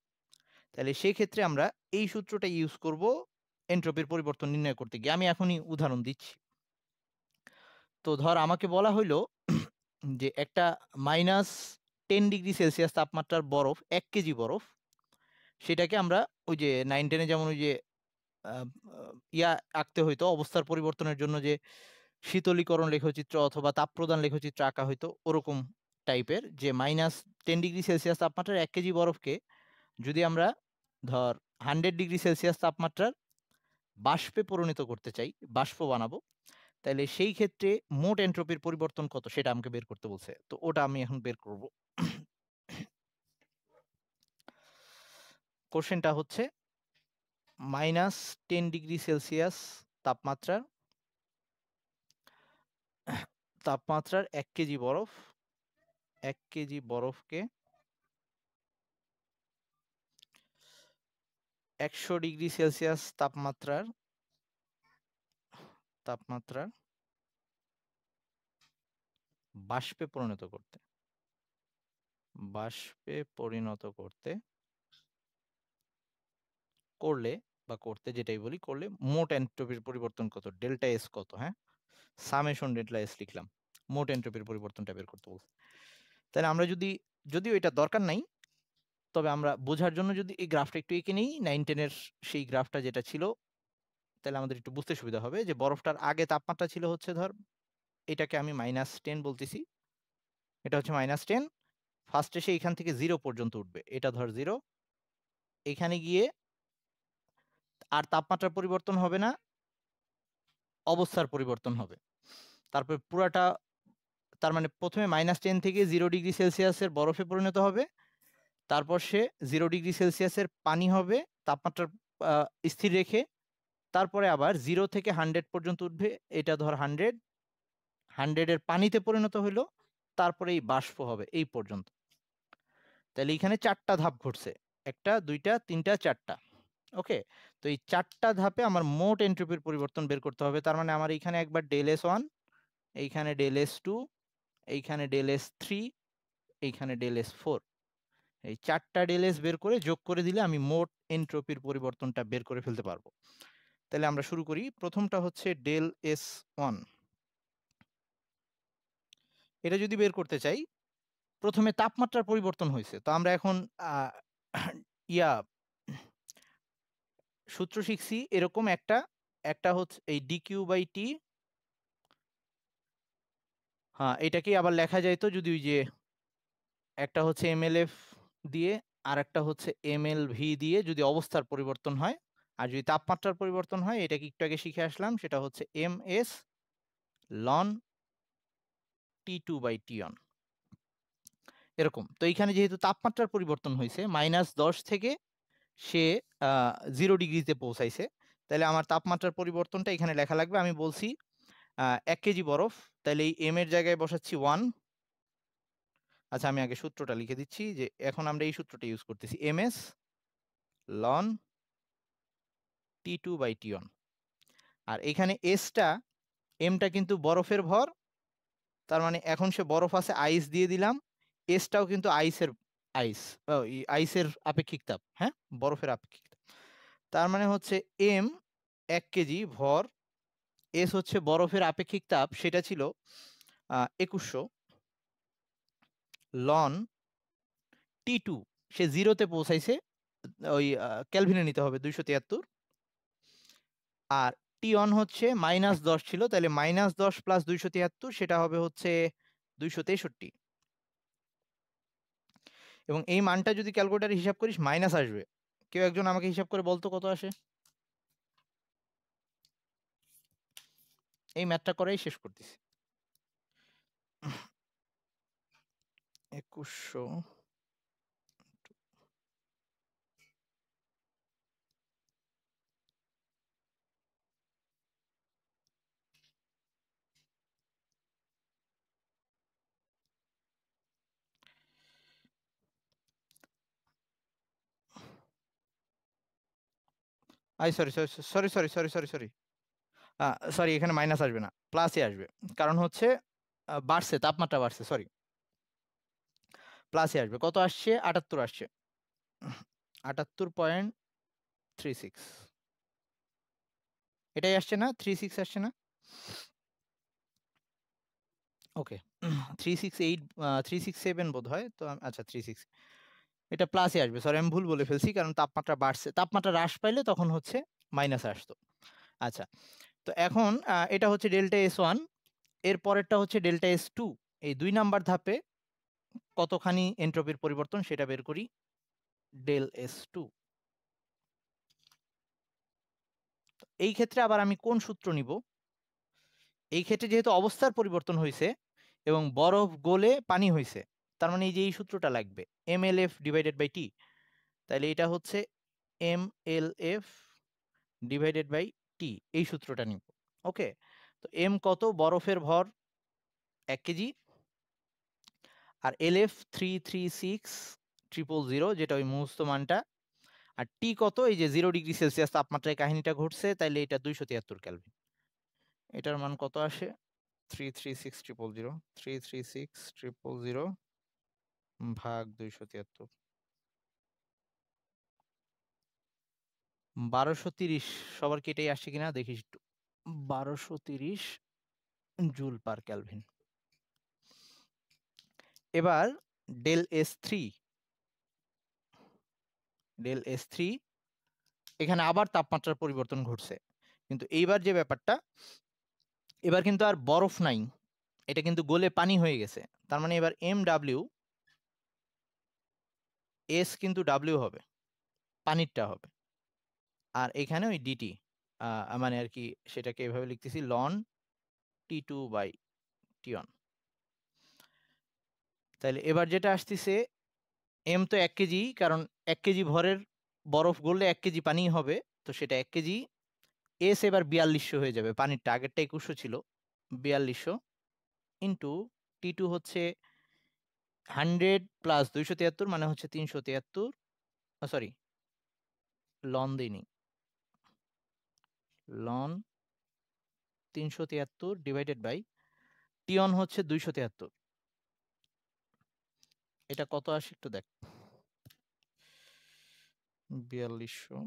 তাহলে সেই ক্ষেত্রে আমরা এই সূত্রটা ইউজ করব এন্ট্রপির পরিবর্তন নির্ণয় করতে গিয়ে আমি এখনই উদাহরণ দিচ্ছি তো ধর আমাকে বলা হইল [CLEARS THROAT] যে একটা মাইনাস টেন ডিগ্রি সেলসিয়াস তাপমাত্রার বরফ এক কেজি বরফ সেটাকে আমরা ওই যে নাইন টেনে যেমন ওই যে ইয়া আঁকতে হইতো অবস্থার পরিবর্তনের জন্য যে শীতলীকরণ লেখচিত্র অথবা তাপ প্রদান লেখচিত্র আঁকা হইতো ওরকম টাইপের যে মাইনাস টেন ডিগ্রি সেলসিয়াস তাপমাত্রার এক কেজি বরফকে যদি আমরা ধর হান্ড্রেড ডিগ্রি সেলসিয়াস তাপমাত্রার বাষ্পে পরিণত করতে চাই বাষ্প বানাবো তাহলে সেই ক্ষেত্রে মোট এন্ট্রপির পরিবর্তন কত সেটা আমাকে বের করতে বলছে তো ওটা আমি এখন বের করব কোশ্চেনটা হচ্ছে মাইনাস টেন ডিগ্রি সেলসিয়াস তাপমাত্রার তাপমাত্রার এক কেজি বরফ এক কেজি বরফকে একশো ডিগ্রি সেলসিয়াস তাপমাত্রার তাপমাত্রার বাষ্পে পরিণত করতে বাষ্পে পরিণত করতে করলে বা করতে যেটাই বলি করলে মোট এন্ট্রপির পরিবর্তন কত ডেল্টা এস কত হ্যাঁ সামেশন ডেল্টা এস লিখলাম মোট এন্ট্রপির পরিবর্তনটা বের করতে বলছে তাহলে আমরা যদি যদিও এটা দরকার নাই তবে আমরা বোঝার জন্য যদি এই গ্রাফটা একটু এঁকে নিই নাইন টেনের সেই গ্রাফটা যেটা ছিল তাহলে আমাদের একটু বুঝতে সুবিধা হবে যে বরফটার আগে তাপমাত্রা ছিল হচ্ছে ধর এটাকে আমি মাইনাস টেন বলতেছি এটা হচ্ছে মাইনাস টেন ফার্স্টে সে এখান থেকে জিরো পর্যন্ত উঠবে এটা ধর জিরো এখানে গিয়ে আর তাপমাত্রা পরিবর্তন হবে না অবস্থার পরিবর্তন হবে তারপর পুরাটা তার মানে প্রথমে মাইনাস টেন থেকে জিরো ডিগ্রি সেলসিয়াসের বরফে পরিণত হবে তারপর সে জিরো ডিগ্রি সেলসিয়াসের পানি হবে তাপমাত্রা স্থির রেখে তারপরে আবার জিরো থেকে হান্ড্রেড পর্যন্ত উঠবে এটা ধর হান্ড্রেড হান্ড্রেডের পানিতে পরিণত হইল তারপরে এই বাষ্প হবে এই পর্যন্ত তাহলে এখানে চারটা ধাপ ঘটছে একটা দুইটা তিনটা চারটা ওকে তো এই চারটা ধাপে আমার মোট এন্ট্রপির পরিবর্তন বের করতে হবে তার মানে আমার এইখানে একবার ডেল এস ওয়ান এইখানে ডেল এস টু এইখানে ডেল এস থ্রি এইখানে ডেল এস ফোর এই চারটা ডেল এস বের করে যোগ করে দিলে আমি মোট এনট্রপির পরিবর্তনটা বের করে ফেলতে পারবো তাহলে আমরা শুরু করি প্রথমটা হচ্ছে ডেল এস ওয়ান এটা যদি বের করতে চাই প্রথমে তাপমাত্রার পরিবর্তন হয়েছে তো আমরা এখন ইয়া সূত্র শিখছি এরকম একটা একটা হচ্ছে এই কিউ বাই টি এটাকে আবার লেখা যাইতো যদি ওই যে একটা হচ্ছে এমএলএফ দিয়ে আর একটা হচ্ছে ভি দিয়ে যদি অবস্থার পরিবর্তন হয় আর যদি তাপমাত্রার পরিবর্তন হয় এটা কি একটু আগে শিখে আসলাম সেটা হচ্ছে M S ln T two by T one এরকম তো এইখানে যেহেতু তাপমাত্রার পরিবর্তন হয়েছে মাইনাস দশ থেকে সে জিরো ডিগ্রিতে পৌঁছাইছে তাহলে আমার তাপমাত্রার পরিবর্তনটা এখানে লেখা লাগবে আমি বলছি এক কেজি বরফ তাহলে এই এম এর জায়গায় বসাচ্ছি ওয়ান আচ্ছা আমি আগে সূত্রটা লিখে দিচ্ছি যে এখন আমরা এই সূত্রটা ইউজ করতেছি M S ln T two by T one আর এখানে এসটা এমটা কিন্তু বরফের ভর তার মানে এখন সে বরফ আছে আইস দিয়ে দিলাম এসটাও কিন্তু আইসের আইস আইসের আপেক্ষিক তাপ হ্যাঁ বরফের আপেক্ষিক তাপ তার মানে হচ্ছে এম এক কেজি ভর এস হচ্ছে বরফের আপেক্ষিক তাপ সেটা ছিল একুশশো লন টি টু সে জিরোতে পৌঁছাইছে ওই ক্যালভিনে নিতে হবে দুইশো তিয়াত্তর আর টি অন হচ্ছে মাইনাস দশ ছিল তাহলে মাইনাস দশ প্লাস দুইশো তিয়াত্তর সেটা হবে হচ্ছে দুইশো তেষট্টি এবং এই মানটা যদি ক্যালকুলেটারে হিসাব করিস মাইনাস আসবে কেউ একজন আমাকে হিসাব করে বলতো কত আসে এই ম্যাথটা করেই শেষ করতেছি একুশশো I sorry sorry sorry sorry sorry sorry sorry sorry এখানে মাইনাস আসবে না প্লাসই আসবে কারণ হচ্ছে বাড়ছে তাপমাত্রা বাড়ছে সরি প্লাসে আসবে কত আসছে আটাত্তর আসছে আটাত্তর পয়েন্ট থ্রি সিক্স এটাই আসছে না থ্রি সিক্স আসছে না okay three six eight three six seven বোধ হয় তো আচ্ছা থ্রি সিক্স এটা প্লাসে আসবে সরি আমি ভুল বলে ফেলছি কারণ তাপমাত্রা বাড়ছে তাপমাত্রা হ্রাস পাইলে তখন হচ্ছে মাইনাস আসতো আচ্ছা তো এখন এটা হচ্ছে ডেল্টা এস ওয়ান এর পরেরটা হচ্ছে ডেল্টা এস টু এই দুই নাম্বার ধাপে কতখানি এন্ট্রপির পরিবর্তন সেটা বের করি ডেল এস টু এই ক্ষেত্রে আবার আমি কোন সূত্র নিব এই ক্ষেত্রে যেহেতু অবস্থার পরিবর্তন হয়েছে এবং বরফ গোলে পানি হয়েছে তার মানে এই যে এই সূত্রটা লাগবে M L F divided by T তাহলে এটা হচ্ছে M L F divided by কি এই সূত্রটা নিব ওকে তো এম কত বরফের ভর এক কেজি আর L F three three six triple zero যেটা ওই মুহূর্ত মানটা আর টি কত এই যে জিরো ডিগ্রি সেলসিয়াস তাপমাত্রায় কাহিনীটা ঘটছে তাইলে এটা দুইশো তিয়াত্তর ক্যালভিন এটার মান কত আসে three three six triple zero three three six triple zero ভাগ দুইশো তিয়াত্তর বারোশো তিরিশ সবার কেটেই আসছে কিনা দেখিস একটু বারোশো তিরিশ জুল পার ক্যালভিন এবার del S three del S three এখানে আবার তাপমাত্রার পরিবর্তন ঘটছে কিন্তু এইবার যে ব্যাপারটা এবার কিন্তু আর বরফ নাই এটা কিন্তু গোলে পানি হয়ে গেছে তার মানে এবার এম ডাব্লিউ এস কিন্তু ডাব্লিউ হবে পানিরটা হবে আর এখানে ওই ডিটি মানে আর কি সেটাকে এভাবে লিখতেছি ln T two by T one তাহলে এবার যেটা আসতেছে এম তো এক কেজি কারণ এক কেজি ভরের বরফ গড়লে এক কেজি পানি হবে তো সেটা এক কেজি এস এবার বিয়াল্লিশশো হয়ে যাবে পানির টার্গেটটা একুশশো ছিল বিয়াল্লিশশো ইন্টু টি টু হচ্ছে হান্ড্রেড প্লাস দুইশো তিয়াত্তর মানে হচ্ছে তিনশো তিয়াত্তর সরি লন দিনই লন তিনশো তিয়াত্তর ডিভাইডেড বাই টিয়ন হচ্ছে দুইশো তিয়াত্তর এটা কত আসে একটু দেখ বিয়াল্লিশশো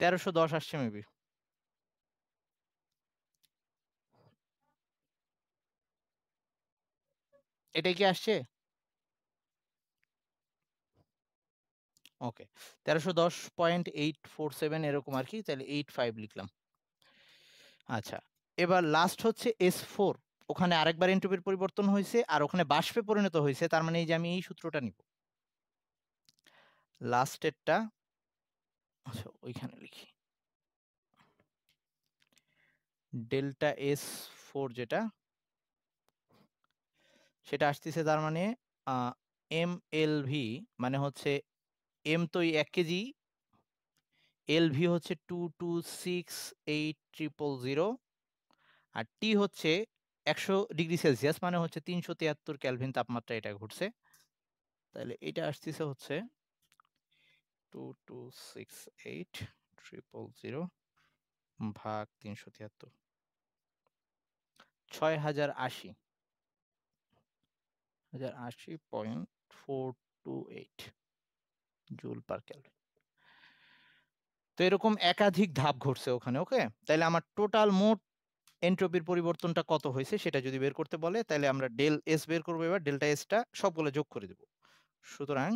তেরোশো দশ আসছে মেবি এটাই কি আসছে ওকে তেরোশো দশ পয়েন্ট এইট ফোর সেভেন এরকম আর কি তাহলে এইট ফাইভ লিখলাম আচ্ছা এবার লাস্ট হচ্ছে এস ফোর ওখানে আরেকবার এনট্রপির পরিবর্তন হয়েছে আর ওখানে বাষ্পে পরিণত হয়েছে তার মানে এই যে আমি এই সূত্রটা নিব লাস্টেরটা আচ্ছা ওইখানে লিখি ডেল্টা এস ফোর যেটা সেটা আসতেছে তার মানে এম এল ভি মানে হচ্ছে এম তো এই এক কেজি এল ভি হচ্ছে two two six eight triple zero আর টি হচ্ছে একশো ডিগ্রি সেলসিয়াস মানে হচ্ছে তিনশো তিয়াত্তর ক্যালভিন তাপমাত্রা এটা ঘটছে তাহলে এটা আসতেছে হচ্ছে two two six eight triple zero ভাগ তিনশো তিয়াত্তর ছয় হাজার আশি হাজার আশি point four two eight joule per calorie তো এরকম একাধিক ধাপ ঘটছে ওখানে ওকে তাহলে আমার টোটাল মোট এন্ট্রপির পরিবর্তনটা কত হয়েছে সেটা যদি বের করতে বলে তাহলে আমরা ডেল এস বের করবো এবার ডেল্টা এসটা সবগুলো যোগ করে দেব সুতরাং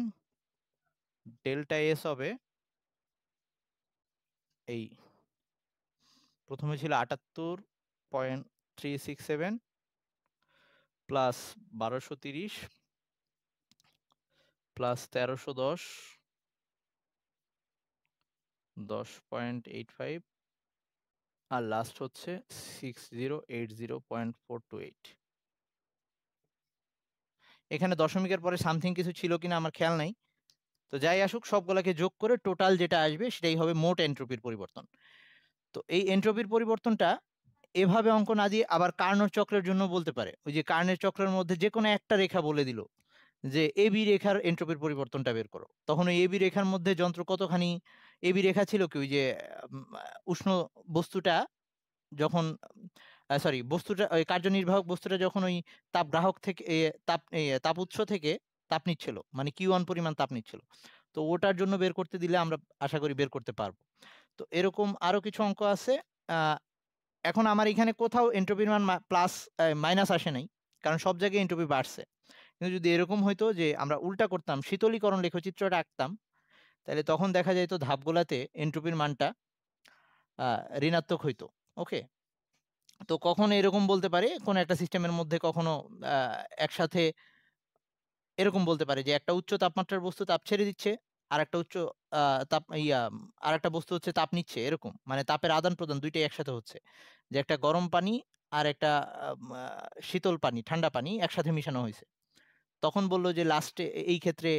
ডেল্টা এস হবে এই প্রথমে ছিল আটাত্তর point three six seven plus বারোশো তিরিশ প্লাস তেরোশো দশ দশ পয়েন্ট এইট ফাইভ আর লাস্ট হচ্ছে six zero eight zero point four two eight এখানে দশমিকের পরে সামথিং কিছু ছিল কিনা আমার খেয়াল নাই তো যাই আসুক সবগুলোকে যোগ করে টোটাল যেটা আসবে সেটাই হবে মোট এন্ট্রপির পরিবর্তন তো এই এন্ট্রোপির পরিবর্তনটা এভাবে অঙ্ক না দিয়ে আবার কার্নোর চক্রের জন্য বলতে পারে ওই যে কার্নের চক্রের মধ্যে যে কোনো একটা রেখা বলে দিল যে এ বি রেখার এন্ট্রপির পরিবর্তনটা বের করো তখন ওই এ বি রেখার মধ্যে যন্ত্র কতখানি এ বি রেখা ছিল কি ওই যে উষ্ণ বস্তুটা যখন সরি বস্তুটা ওই কার্যনির্বাহক বস্তুটা যখন ওই তাপ গ্রাহক থেকে তাপ তাপ উৎস থেকে তাপ নিচ্ছিল মানে কিউ ওয়ান পরিমাণ তাপ নিচ্ছিল তো ওটার জন্য বের করতে দিলে আমরা আশা করি বের করতে পারবো তো এরকম আরও কিছু অঙ্ক আছে এখন আমার এখানে কোথাও এন্ট্রপির মান প্লাস মাইনাস আসে নাই কারণ সব জায়গায় এন্ট্রপি বাড়ছে কিন্তু যদি এরকম হইতো যে আমরা উল্টা করতাম শীতলীকরণ লেখচিত্রটা আঁকতাম তাহলে তখন দেখা তো ধাপগুলাতে এন্ট্রপির মানটা ঋণাত্মক হইতো ওকে তো কখন এরকম বলতে পারে কোনো একটা সিস্টেমের মধ্যে কখনো একসাথে এরকম বলতে পারে যে একটা উচ্চ তাপমাত্রার বস্তু তাপ ছেড়ে দিচ্ছে আর একটা উচ্চ তাপ ইয়া আর একটা বস্তু হচ্ছে তাপ নিচ্ছে এরকম মানে তাপের আদান প্রদান দুইটাই একসাথে হচ্ছে যে একটা গরম পানি আর একটা শীতল পানি ঠান্ডা পানি একসাথে মিশানো হয়েছে তখন বলল যে লাস্টে এই ক্ষেত্রে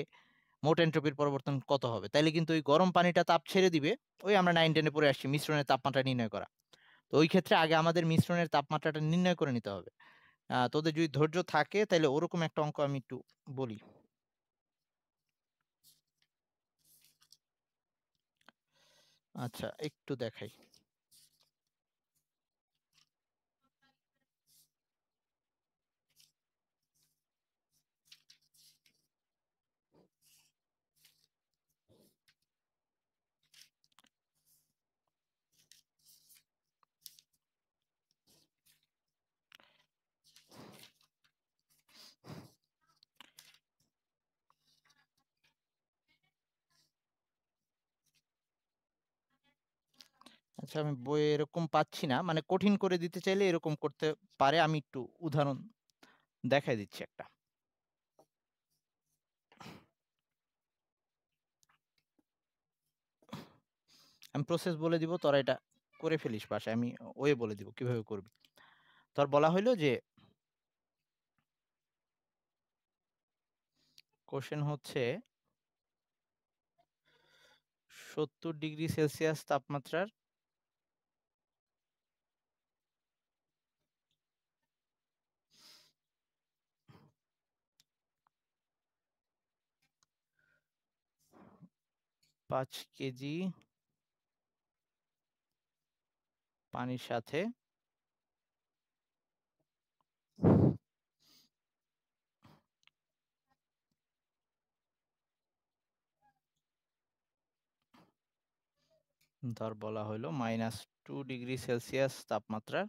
মোট এন্ট্রপির পরিবর্তন কত হবে তাইলে কিন্তু ওই গরম পানিটা তাপ ছেড়ে দিবে ওই আমরা নাইন টেনে পরে আসছি মিশ্রণের তাপমাত্রা নির্ণয় করা তো ওই ক্ষেত্রে আগে আমাদের মিশ্রণের তাপমাত্রাটা নির্ণয় করে নিতে হবে তোদের যদি ধৈর্য থাকে তাহলে ওরকম একটা অঙ্ক আমি একটু বলি আচ্ছা একটু দেখাই হচ্ছে আমি বইয়ে এরকম পাচ্ছি না মানে কঠিন করে দিতে চাইলে এরকম করতে পারে আমি একটু উদাহরণ দেখাই দিচ্ছি একটা আমি প্রসেস বলে দিব তোরা এটা করে ফেলিস পাশে আমি ওয়ে বলে দিব কিভাবে করবি তোর বলা হইলো যে কোশ্চেন হচ্ছে সত্তর ডিগ্রি সেলসিয়াস তাপমাত্রার পাঁচ কেজি পানির সাথে ধর বলা হইল মাইনাস টু ডিগ্রি সেলসিয়াস তাপমাত্রার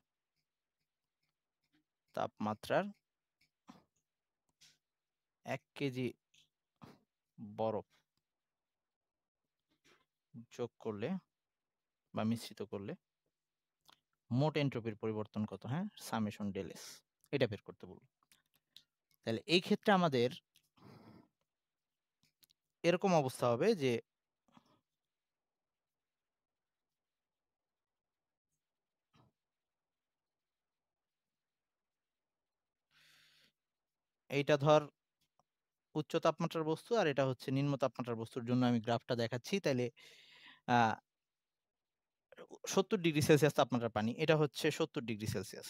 তাপমাত্রার এক কেজি বরফ যোগ করলে বা মিশ্রিত করলে মোট এন্ট্রপির পরিবর্তন কত হ্যাঁ সামেশন ডেলেস এটা বের করতে বলবো তাহলে এই ক্ষেত্রে আমাদের এরকম অবস্থা হবে যে এইটা ধর উচ্চ তাপমাত্রার বস্তু আর এটা হচ্ছে নিম্ন তাপমাত্রার বস্তুর জন্য আমি গ্রাফটা দেখাচ্ছি তাহলে সত্তর ডিগ্রি সেলসিয়াস তাপমাত্রার পানি এটা হচ্ছে সত্তর ডিগ্রি সেলসিয়াস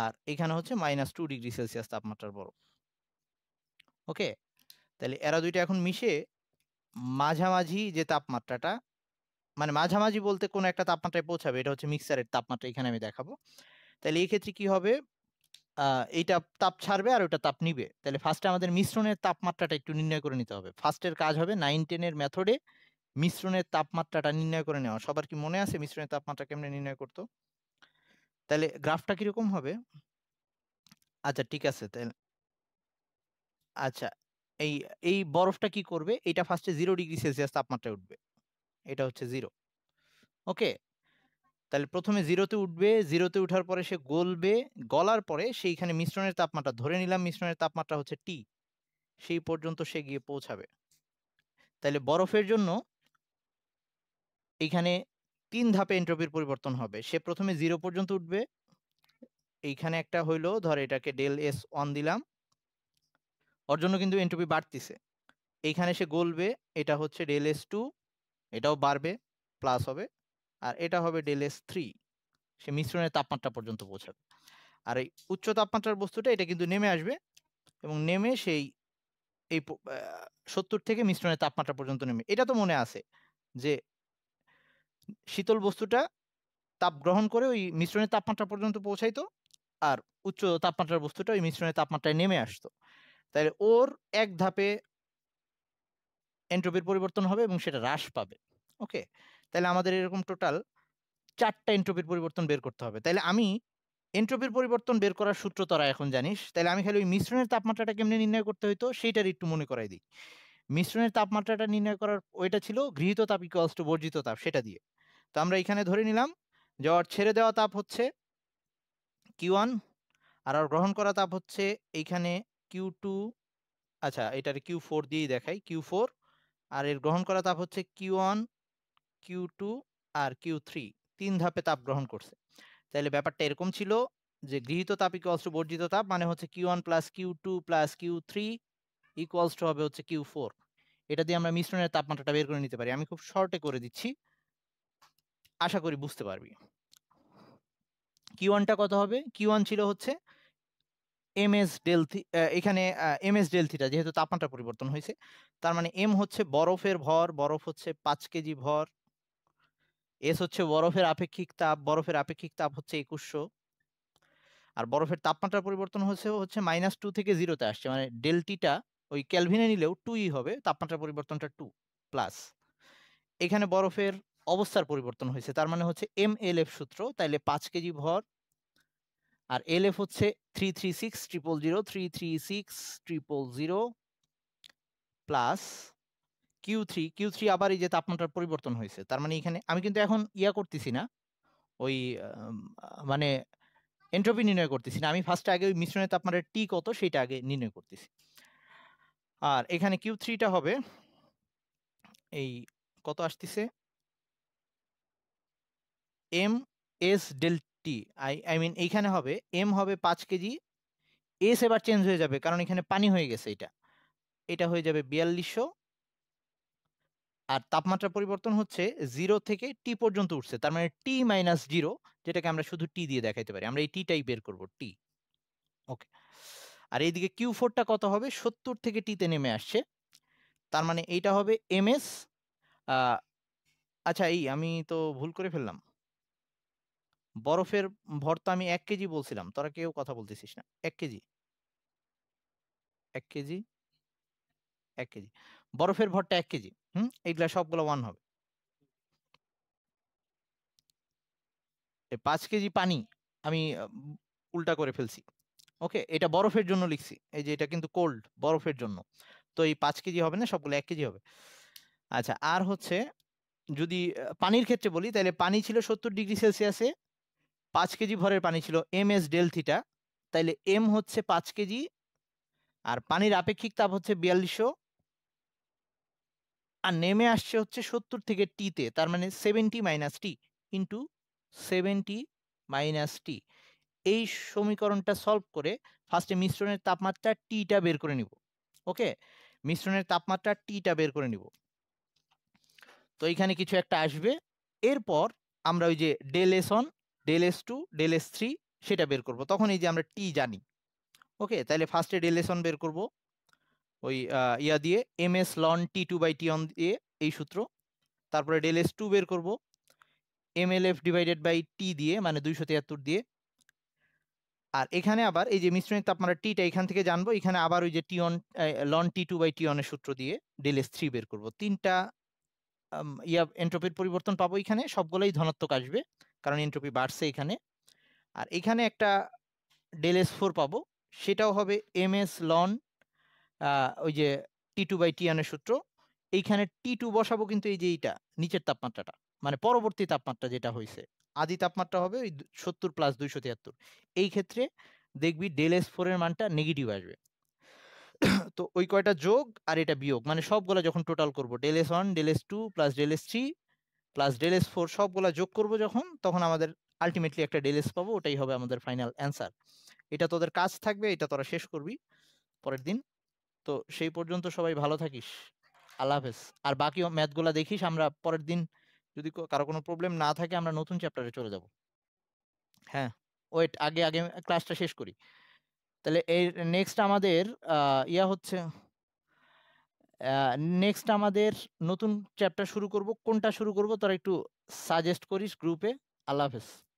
আর এখানে হচ্ছে মাইনাস টু ডিগ্রি সেলসিয়াস তাপমাত্রার বরফ ওকে তাহলে এরা দুইটা এখন মিশে মাঝামাঝি যে তাপমাত্রাটা মানে মাঝামাঝি বলতে কোনো একটা তাপমাত্রায় পৌঁছাবে এটা হচ্ছে মিক্সারের তাপমাত্রা এখানে আমি দেখাবো তাহলে এই ক্ষেত্রে কি হবে এইটা তাপ ছাড়বে আর ওটা তাপ নিবে তাহলে ফার্স্টে আমাদের মিশ্রণের তাপমাত্রাটা একটু নির্ণয় করে নিতে হবে ফার্স্টের কাজ হবে নাইন টেনের মেথডে মিশ্রণের তাপমাত্রাটা নির্ণয় করে নেওয়া সবার কি মনে আছে মিশ্রণের তাপমাত্রা কেমনে নির্ণয় করতো তাহলে গ্রাফটা কিরকম হবে আচ্ছা ঠিক আছে তাহলে আচ্ছা এই এই বরফটা কি করবে এটা ফার্স্টে জিরো ডিগ্রি সেলসিয়াস তাপমাত্রায় উঠবে এটা হচ্ছে জিরো ওকে তাহলে প্রথমে জিরোতে উঠবে জিরোতে উঠার পরে সে গলবে গলার পরে সেইখানে মিশ্রণের তাপমাত্রা ধরে নিলাম মিশ্রণের তাপমাত্রা হচ্ছে টি সেই পর্যন্ত সে গিয়ে পৌঁছাবে তাহলে বরফের জন্য এইখানে তিন ধাপে এন্ট্রপির পরিবর্তন হবে সে প্রথমে জিরো পর্যন্ত উঠবে এইখানে একটা হইলো ধর এটাকে ডেল এস ওয়ান দিলাম ওর জন্য কিন্তু এন্ট্রপি বাড়তিছে এইখানে সে গলবে এটা হচ্ছে ডেল এস টু এটাও বাড়বে প্লাস হবে আর এটা হবে ডেল এস থ্রি সে মিশ্রণের তাপমাত্রা পর্যন্ত পৌঁছাবে আর এই উচ্চ তাপমাত্রার বস্তুটা এটা কিন্তু নেমে আসবে এবং নেমে সেই এই সত্তর থেকে মিশ্রণের তাপমাত্রা পর্যন্ত নেমে এটা তো মনে আছে যে শীতল বস্তুটা তাপ গ্রহণ করে ওই মিশ্রণের তাপমাত্রা পর্যন্ত পৌঁছাইতো আর উচ্চ তাপমাত্রার বস্তুটা ওই মিশ্রণের তাপমাত্রায় নেমে আসতো তাহলে ওর এক ধাপে এন্ট্রোপির পরিবর্তন হবে এবং সেটা হ্রাস পাবে ওকে তাহলে আমাদের এরকম টোটাল চারটা এন্ট্রোপির পরিবর্তন বের করতে হবে তাহলে আমি এন্ট্রোপির পরিবর্তন বের করার সূত্র তারা এখন জানিস তাহলে আমি খালি ওই মিশ্রণের তাপমাত্রাটা কেমনি নির্ণয় করতে হইতো সেইটার একটু মনে করাই দিই মিশ্রণের তাপমাত্রাটা নির্ণয় করার ওইটা ছিল গৃহীত তাপ ইকুয়ালস টু বর্জিত তাপ সেটা দিয়ে তো আমরা এখানে ধরে নিলাম যে ওর ছেড়ে দেওয়া তাপ হচ্ছে কিউ আর ওর গ্রহণ করা তাপ হচ্ছে এইখানে কিউ টু আচ্ছা এটার কিউ ফোর দিয়েই দেখাই কিউ ফোর আর এর গ্রহণ করা তাপ হচ্ছে কিউ ওয়ান কিউ টু আর কিউ থ্রি তিন ধাপে তাপ গ্রহণ করছে তাহলে ব্যাপারটা এরকম ছিল যে গৃহীত তাপ ইকুয়ালস টু বর্জিত তাপ মানে হচ্ছে Q one plus Q two plus Q three equals to হবে হচ্ছে কিউ ফোর এটা দিয়ে আমরা মিশ্রণের তাপমাত্রাটা বের করে নিতে পারি আমি খুব শর্টে করে দিচ্ছি আশা করি বুঝতে পারবি কিওয়ানটা ওয়ানটা কত হবে কিওয়ান ওয়ান ছিল হচ্ছে এম এস ডেলথি এখানে এম এস ডেলথিটা যেহেতু তাপমাত্রা পরিবর্তন হয়েছে তার মানে এম হচ্ছে বরফের ভর বরফ হচ্ছে পাঁচ কেজি ভর এস হচ্ছে বরফের আপেক্ষিক তাপ বরফের আপেক্ষিক তাপ হচ্ছে একুশশো আর বরফের তাপমাত্রা পরিবর্তন হচ্ছে হচ্ছে মাইনাস টু থেকে জিরোতে আসছে মানে ডেলটিটা ওই ক্যালভিনে নিলেও টুই হবে তাপমাত্রা পরিবর্তনটা টু প্লাস এখানে বরফের অবস্থার পরিবর্তন হয়েছে তার মানে হচ্ছে এম এল এফ সূত্র তাইলে পাঁচ কেজি ভর আর এল এফ হচ্ছে three three six triple zero three three six triple zero plus Q three Q three আবার এই যে তাপমাত্রার পরিবর্তন হয়েছে তার মানে এখানে আমি কিন্তু এখন ইয়া করতেছি না ওই মানে এন্ট্রপি নির্ণয় করতেছি না আমি ফার্স্টে আগে ওই মিশ্রণের তাপমাত্রা টি কত সেটা আগে নির্ণয় করতেছি আর এখানে কিউ থ্রিটা হবে এই কত আসতেছে M S del T I I mean এইখানে হবে এম হবে পাঁচ কেজি এস এবার চেঞ্জ হয়ে যাবে কারণ এখানে পানি হয়ে গেছে এটা এটা হয়ে যাবে বিয়াল্লিশশো আর তাপমাত্রা পরিবর্তন হচ্ছে জিরো থেকে টি পর্যন্ত উঠছে তার মানে টি মাইনাস জিরো যেটাকে আমরা শুধু টি দিয়ে দেখাইতে পারি আমরা এই টিটাই বের করব টি ওকে আর এইদিকে কিউ ফোরটা কত হবে সত্তর থেকে টিতে নেমে আসছে তার মানে এইটা হবে এম এস আচ্ছা এই আমি তো ভুল করে ফেললাম বরফের ভর্তা আমি এক কেজি বলছিলাম তোরা কেউ কথা বলতেছিস না এক কেজি এক কেজি এক কেজি বরফের ভরটা এক কেজি হুম এইগুলা সবগুলো ওয়ান হবে পাঁচ কেজি পানি আমি উল্টা করে ফেলছি ওকে এটা বরফের জন্য লিখছি এই যে এটা কিন্তু কোল্ড বরফের জন্য তো এই পাঁচ কেজি হবে না সবগুলো এক কেজি হবে আচ্ছা আর হচ্ছে যদি পানির ক্ষেত্রে বলি তাহলে পানি ছিল সত্তর ডিগ্রি সেলসিয়াসে পাঁচ কেজি ভরের পানি ছিল এম এস ডেল তাইলে এম হচ্ছে পাঁচ কেজি আর পানির আপেক্ষিক তাপ হচ্ছে বিয়াল্লিশশো আর নেমে আসছে হচ্ছে সত্তর থেকে টিতে তার মানে seventy minus T into seventy minus T এই সমীকরণটা সলভ করে ফার্স্টে মিশ্রণের তাপমাত্রা টিটা বের করে নিব ওকে মিশ্রণের তাপমাত্রা টিটা বের করে নিব তো এইখানে কিছু একটা আসবে এরপর আমরা ওই যে del S del S two del S three সেটা বের করব তখন এই যে আমরা টি জানি ওকে তাহলে ফার্স্টে ডেল এস অন বের করব ওই ইয়া দিয়ে M S ln T two by T one দিয়ে এই সূত্র তারপরে ডেল এস টু বের করব M L F divided by T দিয়ে মানে দুইশো তিয়াত্তর দিয়ে আর এখানে আবার এই যে মিশ্রণের তাপমাত্রা টিটা এখান থেকে জানবো এখানে আবার ওই যে T one ln T two by T অনের সূত্র দিয়ে ডেল এস থ্রি বের করব তিনটা ইয়া এন্ট্রপির পরিবর্তন পাবো এখানে সবগুলোই ধনাত্মক আসবে কারণ এন্ট্রপি বাড়ছে এখানে আর এখানে একটা ডেল এস ফোর পাবো সেটাও হবে এম এস লন ওই যে টি টু বাই টি আনের সূত্র এইখানে টি টু বসাবো কিন্তু এই যে এইটা নিচের তাপমাত্রাটা মানে পরবর্তী তাপমাত্রা যেটা হয়েছে আদি তাপমাত্রা হবে ওই সত্তর প্লাস দুইশো তিয়াত্তর এই ক্ষেত্রে দেখবি ডেল এস ফোরের মানটা নেগেটিভ আসবে তো ওই কয়টা যোগ আর এটা বিয়োগ মানে সবগুলো যখন টোটাল করবো del S one del S two plus del S three plus del S four সবগুলা যোগ করব যখন তখন আমাদের আলটিমেটলি একটা ডেল এস পাবো ওটাই হবে আমাদের ফাইনাল অ্যান্সার এটা তোদের কাজ থাকবে এটা তোরা শেষ করবি পরের দিন তো সেই পর্যন্ত সবাই ভালো থাকিস আল্লাহ হাফেজ আর বাকি ম্যাথগুলো দেখিস আমরা পরের দিন যদি কারো কোনো প্রবলেম না থাকে আমরা নতুন চ্যাপ্টারে চলে যাব হ্যাঁ ওয়েট আগে আগে ক্লাসটা শেষ করি তাহলে এই নেক্সট আমাদের ইয়া হচ্ছে নেক্সট আমাদের নতুন চ্যাপ্টার শুরু করব কোনটা শুরু করব তোরা একটু সাজেস্ট করিস গ্রুপে আল্লাহ হাফেজ